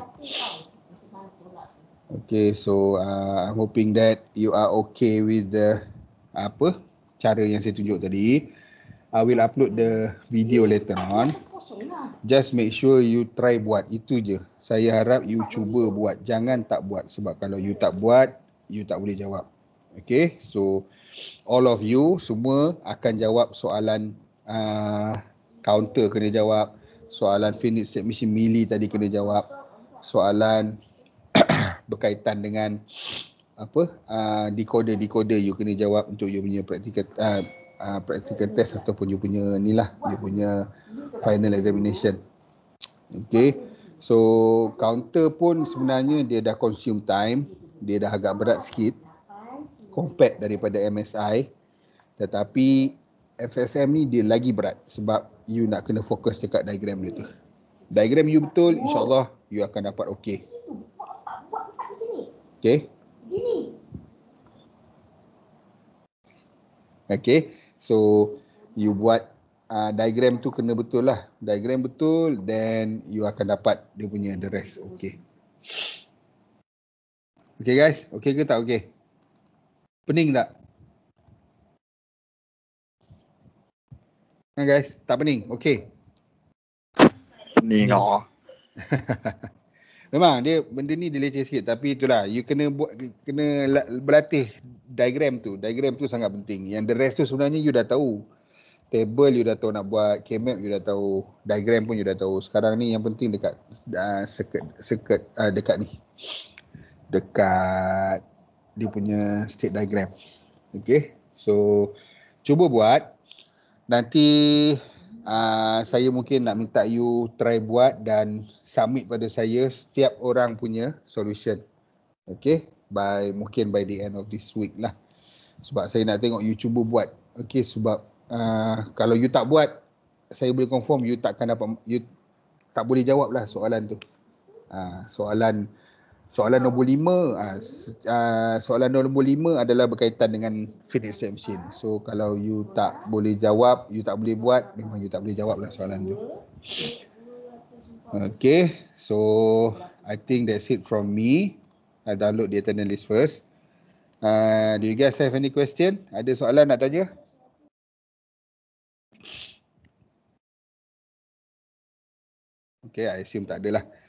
Okay, so uh, I'm hoping that you are okay with the apa cara yang saya tunjuk tadi. I will upload the video later on. Just make sure you try buat. Itu je. Saya harap you cuba buat. Jangan tak buat. Sebab kalau you tak buat, you tak boleh jawab. Okay, so all of you semua akan jawab soalan uh, counter kena jawab. Soalan finish submission mili tadi kena jawab. Soalan berkaitan dengan apa uh, decoder decoder you kena jawab untuk you punya practical uh, uh, practical test ataupun you punya nilah you punya final examination Okay, so counter pun sebenarnya dia dah consume time dia dah agak berat sikit compact daripada MSI tetapi FSM ni dia lagi berat sebab you nak kena fokus dekat diagram dia tu diagram you betul insyaallah you akan dapat okay. Okay. Gini. Okay. So you buat uh, diagram tu kena betul lah. Diagram betul then you akan dapat dia punya the rest. Okay Okey guys, Okay ke tak okey? Pening tak? Ha guys, tak pening. Okay. Pening ah. Memang dia benda ni dileceh sikit tapi itulah you kena buat kena berlatih diagram tu. Diagram tu sangat penting. Yang the rest tu sebenarnya you dah tahu. Table you dah tahu nak buat, K map you dah tahu, diagram pun you dah tahu. Sekarang ni yang penting dekat circuit uh, circuit uh, dekat ni. Dekat dia punya state diagram. Okay. So cuba buat. Nanti uh, saya mungkin nak minta you try buat dan submit pada saya setiap orang punya solution. Okay, by mungkin by the end of this week lah. Sebab saya nak tengok you cuba buat. Okay, sebab uh, kalau you tak buat, saya boleh confirm you takkan dapat, you tak boleh jawab lah soalan tu. Uh, soalan soalan soalan nombor lima ah, ah, soalan nombor lima adalah berkaitan dengan Phoenix machine. So kalau you tak boleh jawab, you tak boleh buat, memang you tak boleh jawab lah soalan tu. Okay, so I think that's it from me. I download the attendance list first. Uh, do you guys have any question? Ada soalan nak tanya? Okay, I assume tak adalah. lah.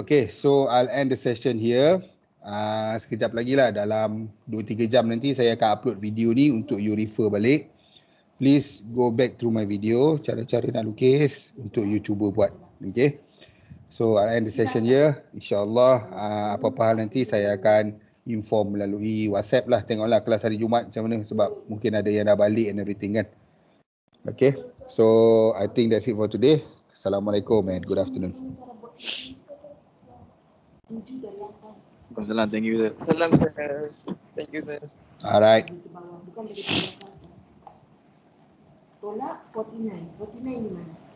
Okay, so I'll end the session here. Uh, sekejap lagi lah dalam 2-3 jam nanti saya akan upload video ni untuk you refer balik. Please go back through my video, cara-cara nak lukis untuk you cuba buat. Okay. So I'll end the session here. InsyaAllah uh, apa-apa hal nanti saya akan inform melalui WhatsApp lah. Tengoklah kelas hari Jumaat macam mana sebab mungkin ada yang dah balik and everything kan. Okay. So I think that's it for today. Assalamualaikum and good afternoon. Assalamualaikum. Salam, thank you. Sir. Salam, sir. Thank you, sir. All right. Tolak 49. 49